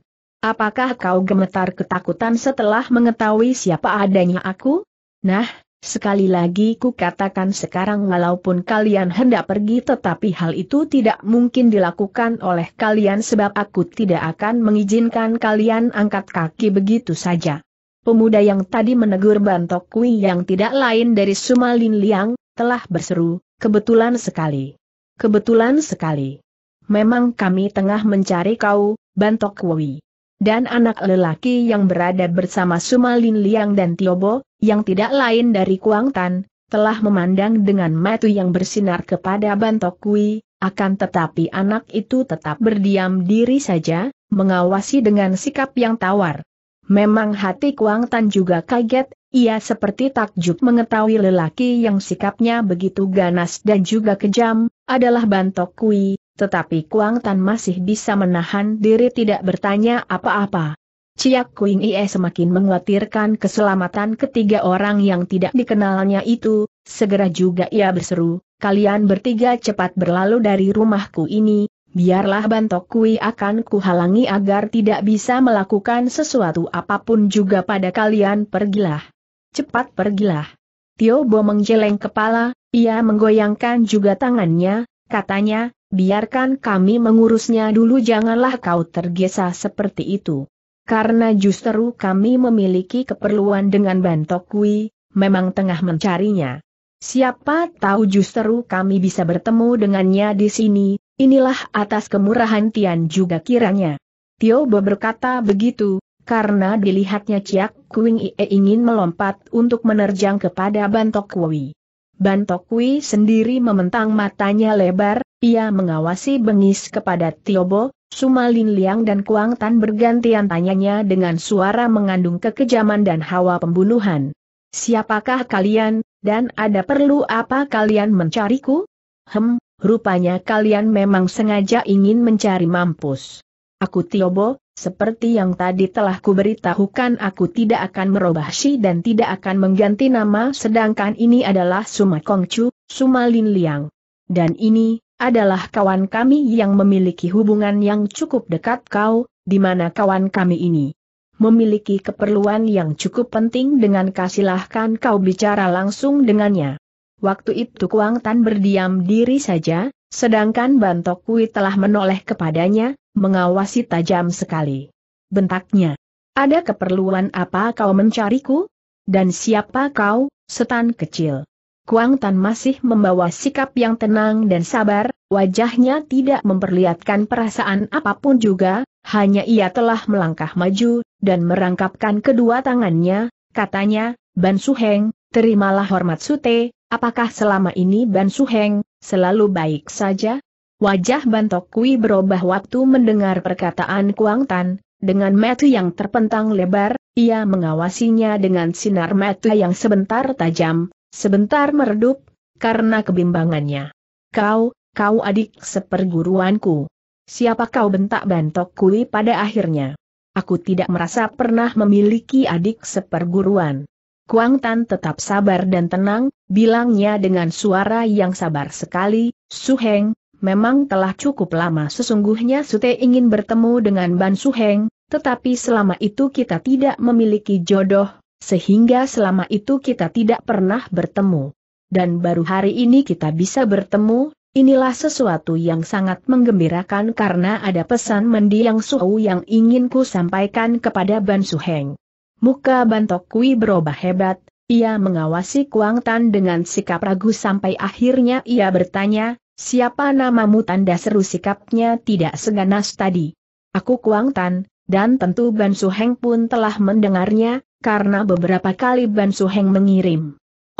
Speaker 1: Apakah kau gemetar ketakutan setelah mengetahui siapa adanya aku? Nah, Sekali lagi ku katakan sekarang walaupun kalian hendak pergi tetapi hal itu tidak mungkin dilakukan oleh kalian sebab aku tidak akan mengizinkan kalian angkat kaki begitu saja. Pemuda yang tadi menegur Bantok Kui yang tidak lain dari Sumalin Liang, telah berseru, kebetulan sekali. Kebetulan sekali. Memang kami tengah mencari kau, Bantok Kui. Dan anak lelaki yang berada bersama Sumalin Liang dan Tiobo, yang tidak lain dari Kuang Tan, telah memandang dengan mata yang bersinar kepada Bantok Kui, akan tetapi anak itu tetap berdiam diri saja, mengawasi dengan sikap yang tawar. Memang hati Kuang Tan juga kaget, ia seperti takjub mengetahui lelaki yang sikapnya begitu ganas dan juga kejam, adalah Bantok Kui, tetapi Kuang Tan masih bisa menahan diri tidak bertanya apa-apa. Ciak Kuing Ie semakin mengkhawatirkan keselamatan ketiga orang yang tidak dikenalnya itu, segera juga ia berseru, kalian bertiga cepat berlalu dari rumahku ini, biarlah Bantok Kui akan kuhalangi agar tidak bisa melakukan sesuatu apapun juga pada kalian pergilah. Cepat pergilah. Tio Bo menggeleng kepala, ia menggoyangkan juga tangannya, katanya, biarkan kami mengurusnya dulu janganlah kau tergesa seperti itu. Karena justru kami memiliki keperluan dengan Bantokui, memang tengah mencarinya. Siapa tahu justru kami bisa bertemu dengannya di sini, inilah atas kemurahan Tian juga kiranya. Tio Bo berkata begitu, karena dilihatnya Ciak Kuing Ie ingin melompat untuk menerjang kepada Bantokui. Bantokui sendiri mementang matanya lebar, ia mengawasi bengis kepada Bo, Sumalin Liang dan Kuang Tan bergantian tanyanya dengan suara mengandung kekejaman dan hawa pembunuhan. Siapakah kalian, dan ada perlu apa kalian mencariku? Hem, rupanya kalian memang sengaja ingin mencari mampus. Aku Tiobo, seperti yang tadi telah kuberitahukan aku tidak akan merubah si dan tidak akan mengganti nama sedangkan ini adalah Suma Kongcu, Sumalin Liang. Dan ini, adalah kawan kami yang memiliki hubungan yang cukup dekat kau, di mana kawan kami ini memiliki keperluan yang cukup penting dengan kasilahkan kau bicara langsung dengannya. Waktu itu Kuang Tan berdiam diri saja, sedangkan Bantok Kui telah menoleh kepadanya, mengawasi tajam sekali. Bentaknya. Ada keperluan apa kau mencariku? Dan siapa kau, setan kecil? Kuang Tan masih membawa sikap yang tenang dan sabar, wajahnya tidak memperlihatkan perasaan apapun juga, hanya ia telah melangkah maju, dan merangkapkan kedua tangannya, katanya, Ban Suheng, terimalah hormat Sute, apakah selama ini Ban Suheng, selalu baik saja? Wajah Bantok Kui berubah waktu mendengar perkataan Kuang Tan, dengan mata yang terpentang lebar, ia mengawasinya dengan sinar mata yang sebentar tajam, Sebentar meredup, karena kebimbangannya. Kau, kau adik seperguruanku. Siapa kau bentak bantok kui pada akhirnya? Aku tidak merasa pernah memiliki adik seperguruan. Kuang Tan tetap sabar dan tenang, bilangnya dengan suara yang sabar sekali, Su Heng, memang telah cukup lama sesungguhnya Sute ingin bertemu dengan Ban Su Heng, tetapi selama itu kita tidak memiliki jodoh, sehingga selama itu kita tidak pernah bertemu. Dan baru hari ini kita bisa bertemu, inilah sesuatu yang sangat menggembirakan karena ada pesan mendiang Suhu yang ingin ku sampaikan kepada Ban Suheng. Muka Bantok Kui berubah hebat, ia mengawasi Kuang Tan dengan sikap ragu sampai akhirnya ia bertanya, siapa namamu tanda seru sikapnya tidak seganas tadi. Aku Kuang Tan, dan tentu Ban Suheng pun telah mendengarnya, karena beberapa kali Ban Heng mengirim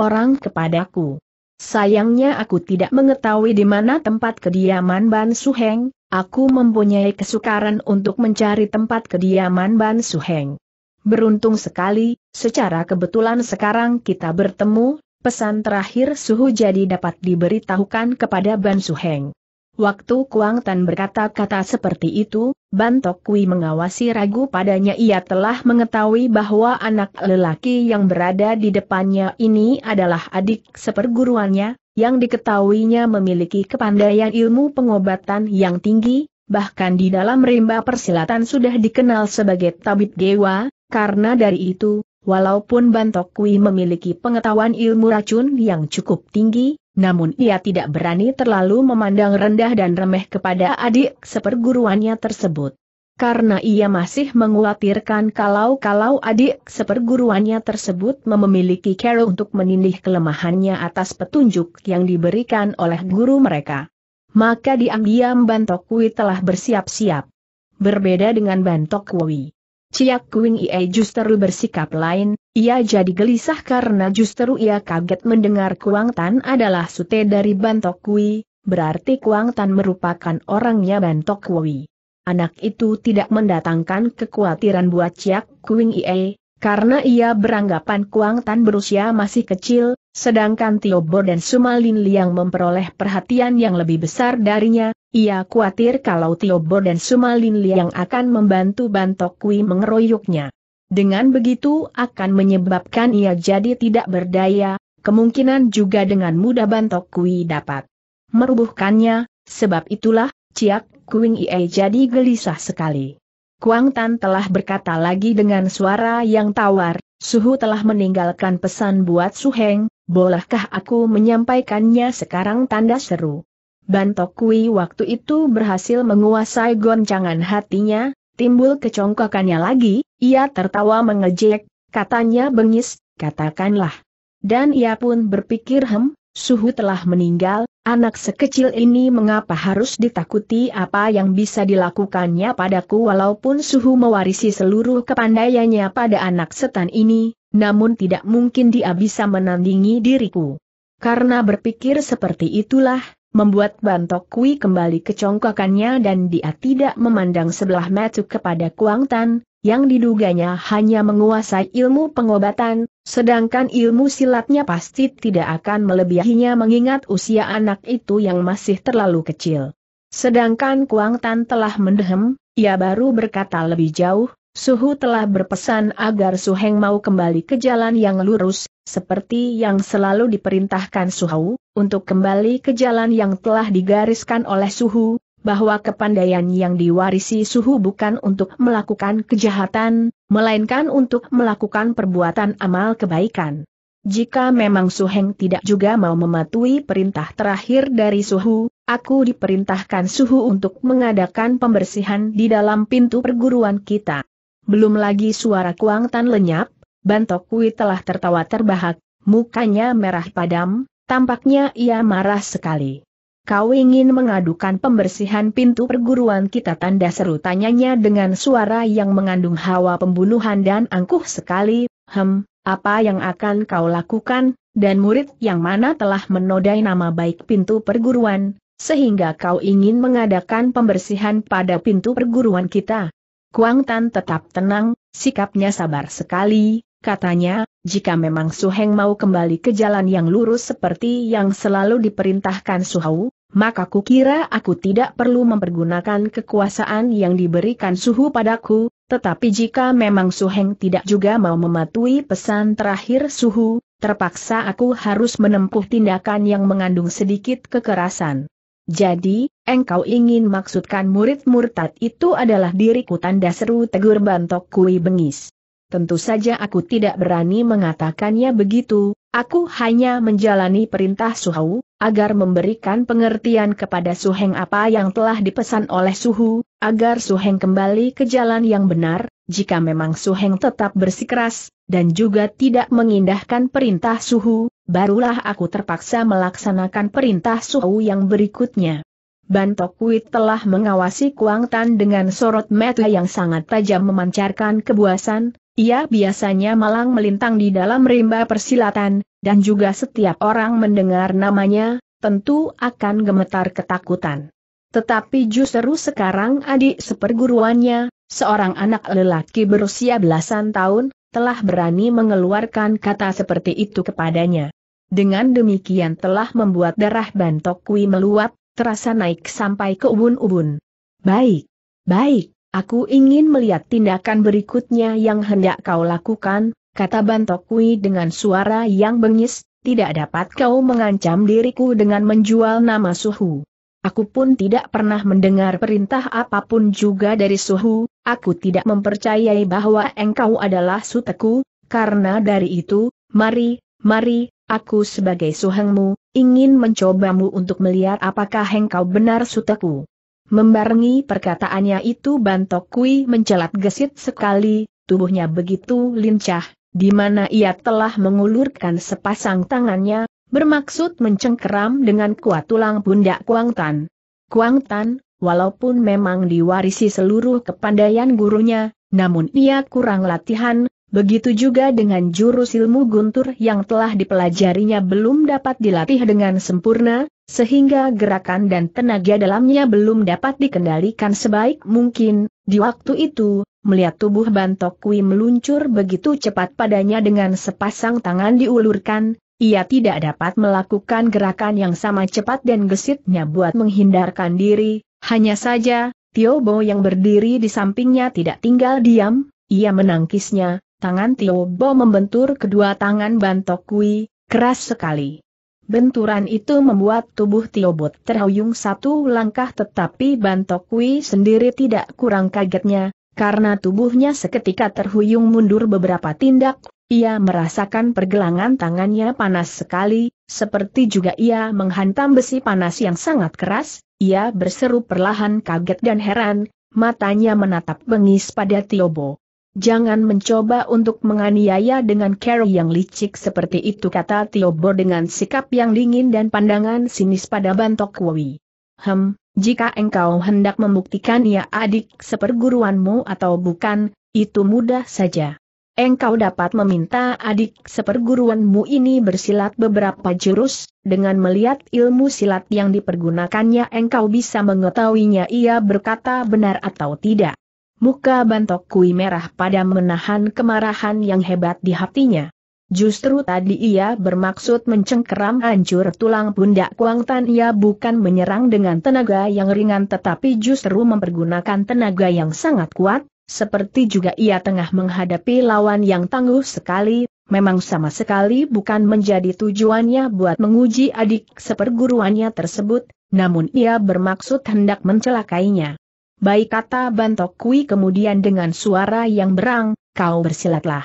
Speaker 1: orang kepadaku. Sayangnya aku tidak mengetahui di mana tempat kediaman Ban Heng, aku mempunyai kesukaran untuk mencari tempat kediaman Ban Heng. Beruntung sekali, secara kebetulan sekarang kita bertemu, pesan terakhir Suhu jadi dapat diberitahukan kepada Ban Heng. Waktu Kuang Tan berkata-kata seperti itu, Bantok Kui mengawasi ragu padanya ia telah mengetahui bahwa anak lelaki yang berada di depannya ini adalah adik seperguruannya, yang diketahuinya memiliki kepandaian ilmu pengobatan yang tinggi, bahkan di dalam rimba persilatan sudah dikenal sebagai tabib dewa, karena dari itu, Walaupun Bantok Kui memiliki pengetahuan ilmu racun yang cukup tinggi, namun ia tidak berani terlalu memandang rendah dan remeh kepada adik seperguruannya tersebut. Karena ia masih mengkhawatirkan kalau-kalau adik seperguruannya tersebut memiliki cara untuk menindih kelemahannya atas petunjuk yang diberikan oleh guru mereka. Maka diam-diam Bantok Kui telah bersiap-siap. Berbeda dengan Bantok Kui Ciak Kuing Ie justru bersikap lain, ia jadi gelisah karena justru ia kaget mendengar Kuang Tan adalah sute dari Bantok Kui, berarti Kuang Tan merupakan orangnya Bantok Kui. Anak itu tidak mendatangkan kekhawatiran buat Ciak Kuing Ie, karena ia beranggapan Kuang Tan berusia masih kecil, sedangkan Tio Tiobo dan Sumalin Liang memperoleh perhatian yang lebih besar darinya, ia khawatir kalau Tiobo dan Sumalin yang akan membantu Bantok Kui mengeroyoknya. Dengan begitu akan menyebabkan ia jadi tidak berdaya, kemungkinan juga dengan mudah Bantok Kui dapat merubuhkannya, sebab itulah, Ciak Kuing Ie jadi gelisah sekali. Kuang Tan telah berkata lagi dengan suara yang tawar, Suhu telah meninggalkan pesan buat Suheng, bolehkah aku menyampaikannya sekarang tanda seru. Bantok Kui waktu itu berhasil menguasai goncangan hatinya, timbul kecongkakannya lagi, ia tertawa mengejek, katanya bengis, katakanlah. Dan ia pun berpikir hem, suhu telah meninggal, anak sekecil ini mengapa harus ditakuti apa yang bisa dilakukannya padaku walaupun suhu mewarisi seluruh kepandaiannya pada anak setan ini, namun tidak mungkin dia bisa menandingi diriku. Karena berpikir seperti itulah, membuat Bantok Kui kembali kecongkakannya dan dia tidak memandang sebelah mata kepada Kuang Tan, yang diduganya hanya menguasai ilmu pengobatan, sedangkan ilmu silatnya pasti tidak akan melebihinya mengingat usia anak itu yang masih terlalu kecil. Sedangkan Kuang Tan telah mendehem, ia baru berkata lebih jauh, Suhu telah berpesan agar Suheng mau kembali ke jalan yang lurus, seperti yang selalu diperintahkan Suhau, untuk kembali ke jalan yang telah digariskan oleh Suhu, bahwa kepandaian yang diwarisi Suhu bukan untuk melakukan kejahatan, melainkan untuk melakukan perbuatan amal kebaikan. Jika memang Suheng tidak juga mau mematuhi perintah terakhir dari Suhu, aku diperintahkan Suhu untuk mengadakan pembersihan di dalam pintu perguruan kita. Belum lagi suara Kuang Tan lenyap, Bantok Kui telah tertawa terbahak, mukanya merah padam, tampaknya ia marah sekali. Kau ingin mengadukan pembersihan pintu perguruan kita tanda seru tanyanya dengan suara yang mengandung hawa pembunuhan dan angkuh sekali, hem, apa yang akan kau lakukan, dan murid yang mana telah menodai nama baik pintu perguruan, sehingga kau ingin mengadakan pembersihan pada pintu perguruan kita, Kuang Tan tetap tenang, sikapnya sabar sekali, katanya, jika memang Su Heng mau kembali ke jalan yang lurus seperti yang selalu diperintahkan Su Suhau, maka kukira aku tidak perlu mempergunakan kekuasaan yang diberikan Su Suhu padaku, tetapi jika memang Su Heng tidak juga mau mematuhi pesan terakhir Su Suhu, terpaksa aku harus menempuh tindakan yang mengandung sedikit kekerasan. Jadi, engkau ingin maksudkan murid murtad itu adalah diriku tanda seru tegur bantok kui bengis. Tentu saja aku tidak berani mengatakannya begitu, aku hanya menjalani perintah Suhu, agar memberikan pengertian kepada Suheng apa yang telah dipesan oleh Suhu, agar Suheng kembali ke jalan yang benar, jika memang Suheng tetap bersikeras, dan juga tidak mengindahkan perintah Suhu, barulah aku terpaksa melaksanakan perintah Suhu yang berikutnya. Bantok telah mengawasi Kuang Tan dengan sorot mata yang sangat tajam memancarkan kebuasan, ia biasanya malang melintang di dalam rimba persilatan, dan juga setiap orang mendengar namanya, tentu akan gemetar ketakutan. Tetapi justru sekarang adik seperguruannya, seorang anak lelaki berusia belasan tahun, telah berani mengeluarkan kata seperti itu kepadanya. Dengan demikian telah membuat darah Bantokwi meluap, terasa naik sampai ke ubun-ubun. Baik, baik, aku ingin melihat tindakan berikutnya yang hendak kau lakukan, kata Bantokwi dengan suara yang bengis, tidak dapat kau mengancam diriku dengan menjual nama suhu. Aku pun tidak pernah mendengar perintah apapun juga dari Suhu, aku tidak mempercayai bahwa engkau adalah suteku, karena dari itu, mari, mari, aku sebagai suhengmu, ingin mencobamu untuk melihat apakah engkau benar suteku. Membarengi perkataannya itu Bantok Kui mencelat gesit sekali, tubuhnya begitu lincah, di mana ia telah mengulurkan sepasang tangannya, bermaksud mencengkeram dengan kuat tulang pundak Kuang Tan. Kuang Tan, walaupun memang diwarisi seluruh kepandaian gurunya, namun ia kurang latihan, begitu juga dengan jurus ilmu guntur yang telah dipelajarinya belum dapat dilatih dengan sempurna, sehingga gerakan dan tenaga dalamnya belum dapat dikendalikan sebaik mungkin. Di waktu itu, melihat tubuh Bantok Kui meluncur begitu cepat padanya dengan sepasang tangan diulurkan, ia tidak dapat melakukan gerakan yang sama cepat dan gesitnya buat menghindarkan diri, hanya saja, Tio Bo yang berdiri di sampingnya tidak tinggal diam, ia menangkisnya, tangan Tio Bo membentur kedua tangan Bantok Kui, keras sekali. Benturan itu membuat tubuh Tio Bo terhuyung satu langkah tetapi Bantok Kui sendiri tidak kurang kagetnya, karena tubuhnya seketika terhuyung mundur beberapa tindak ia merasakan pergelangan tangannya panas sekali, seperti juga ia menghantam besi panas yang sangat keras, ia berseru perlahan kaget dan heran, matanya menatap bengis pada Tiobo. Jangan mencoba untuk menganiaya dengan cara yang licik seperti itu kata Tiobo dengan sikap yang dingin dan pandangan sinis pada Bantok Wawi. Hem, jika engkau hendak membuktikan ia adik seperguruanmu atau bukan, itu mudah saja engkau dapat meminta adik seperguruanmu ini bersilat beberapa jurus, dengan melihat ilmu silat yang dipergunakannya engkau bisa mengetahuinya ia berkata benar atau tidak. Muka bantok kui merah pada menahan kemarahan yang hebat di hatinya. Justru tadi ia bermaksud mencengkeram hancur tulang pundak kuangtan. ia bukan menyerang dengan tenaga yang ringan tetapi justru mempergunakan tenaga yang sangat kuat, seperti juga ia tengah menghadapi lawan yang tangguh sekali, memang sama sekali bukan menjadi tujuannya buat menguji adik seperguruannya tersebut, namun ia bermaksud hendak mencelakainya. Baik kata Bantok Kui kemudian dengan suara yang berang, kau bersilatlah.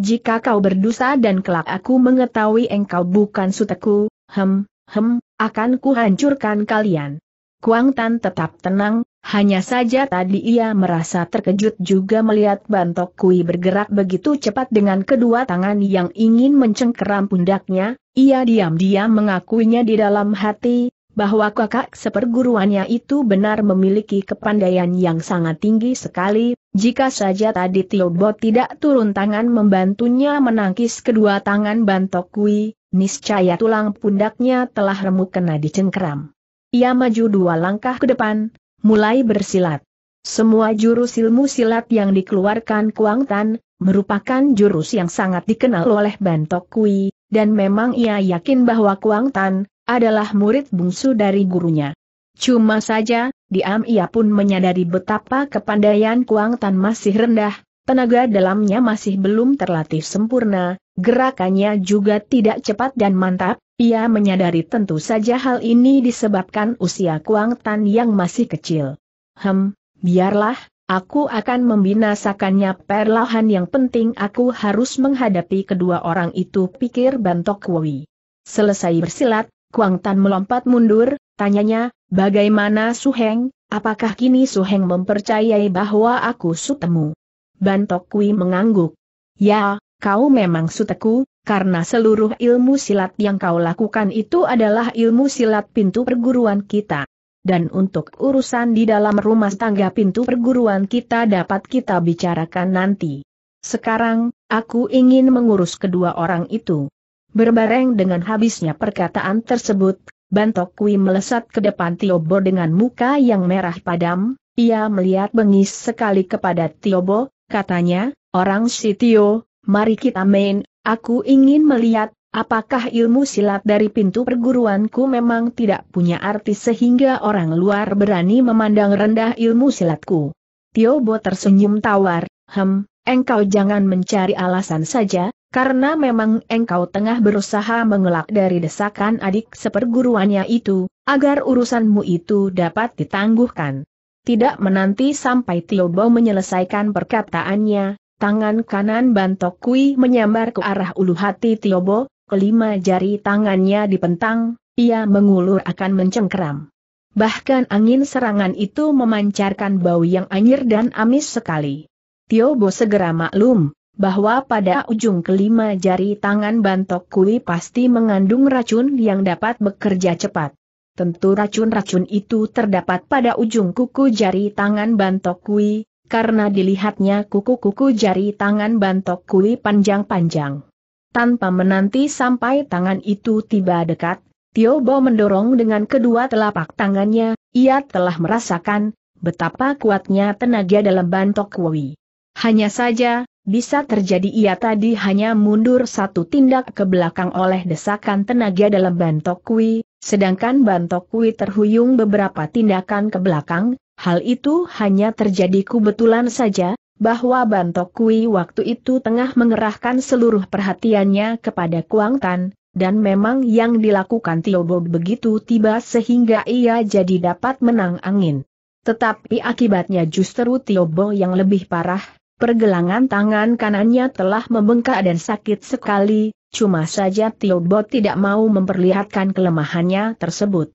Speaker 1: Jika kau berdosa dan kelak aku mengetahui engkau bukan suteku, hem, hem, akan kuhancurkan kalian. Kuang Tan tetap tenang, hanya saja tadi ia merasa terkejut juga melihat Bantok Kui bergerak begitu cepat dengan kedua tangan yang ingin mencengkeram pundaknya, ia diam-diam mengakuinya di dalam hati, bahwa kakak seperguruannya itu benar memiliki kepandaian yang sangat tinggi sekali, jika saja tadi Tiobo tidak turun tangan membantunya menangkis kedua tangan Bantok Kui, niscaya tulang pundaknya telah remuk kena dicengkeram. Ia maju dua langkah ke depan, mulai bersilat. Semua jurus ilmu silat yang dikeluarkan Kuang Tan, merupakan jurus yang sangat dikenal oleh Bantok Kui, dan memang ia yakin bahwa Kuang Tan, adalah murid bungsu dari gurunya. Cuma saja, diam ia pun menyadari betapa kepandaian Kuang Tan masih rendah, tenaga dalamnya masih belum terlatih sempurna, gerakannya juga tidak cepat dan mantap, ia menyadari tentu saja hal ini disebabkan usia Kuang Tan yang masih kecil. Hem, biarlah, aku akan membinasakannya perlahan yang penting aku harus menghadapi kedua orang itu pikir Bantok Wui. Selesai bersilat, Kuang Tan melompat mundur, tanyanya, bagaimana Su Heng? apakah kini Su Heng mempercayai bahwa aku sutemu? Bantok Kui mengangguk. Ya, kau memang suteku, karena seluruh ilmu silat yang kau lakukan itu adalah ilmu silat pintu perguruan kita. Dan untuk urusan di dalam rumah tangga pintu perguruan kita dapat kita bicarakan nanti. Sekarang, aku ingin mengurus kedua orang itu. Berbareng dengan habisnya perkataan tersebut, Bantok Kui melesat ke depan Tiobo dengan muka yang merah padam, ia melihat bengis sekali kepada Tiobo, katanya, orang Sitio, mari kita main Aku ingin melihat, apakah ilmu silat dari pintu perguruanku memang tidak punya arti sehingga orang luar berani memandang rendah ilmu silatku. Tio Bo tersenyum tawar, hem, engkau jangan mencari alasan saja, karena memang engkau tengah berusaha mengelak dari desakan adik seperguruannya itu, agar urusanmu itu dapat ditangguhkan. Tidak menanti sampai Tio Bo menyelesaikan perkataannya, Tangan kanan Bantok Kui menyambar ke arah ulu hati Tiobo, kelima jari tangannya dipentang, ia mengulur akan mencengkeram. Bahkan angin serangan itu memancarkan bau yang anyir dan amis sekali. Tiobo segera maklum, bahwa pada ujung kelima jari tangan Bantok Kui pasti mengandung racun yang dapat bekerja cepat. Tentu racun-racun itu terdapat pada ujung kuku jari tangan Bantok Kui, karena dilihatnya kuku-kuku jari tangan bantok kui panjang-panjang. Tanpa menanti sampai tangan itu tiba dekat, Tio Bo mendorong dengan kedua telapak tangannya, ia telah merasakan betapa kuatnya tenaga dalam bantok kui. Hanya saja, bisa terjadi ia tadi hanya mundur satu tindak ke belakang oleh desakan tenaga dalam bantok kui, sedangkan bantok kui terhuyung beberapa tindakan ke belakang, Hal itu hanya terjadi kebetulan saja, bahwa Bantok Kui waktu itu tengah mengerahkan seluruh perhatiannya kepada Kuang Tan, dan memang yang dilakukan Tiobob begitu tiba sehingga ia jadi dapat menang angin. Tetapi akibatnya justru Bo yang lebih parah, pergelangan tangan kanannya telah membengkak dan sakit sekali, cuma saja Bo tidak mau memperlihatkan kelemahannya tersebut.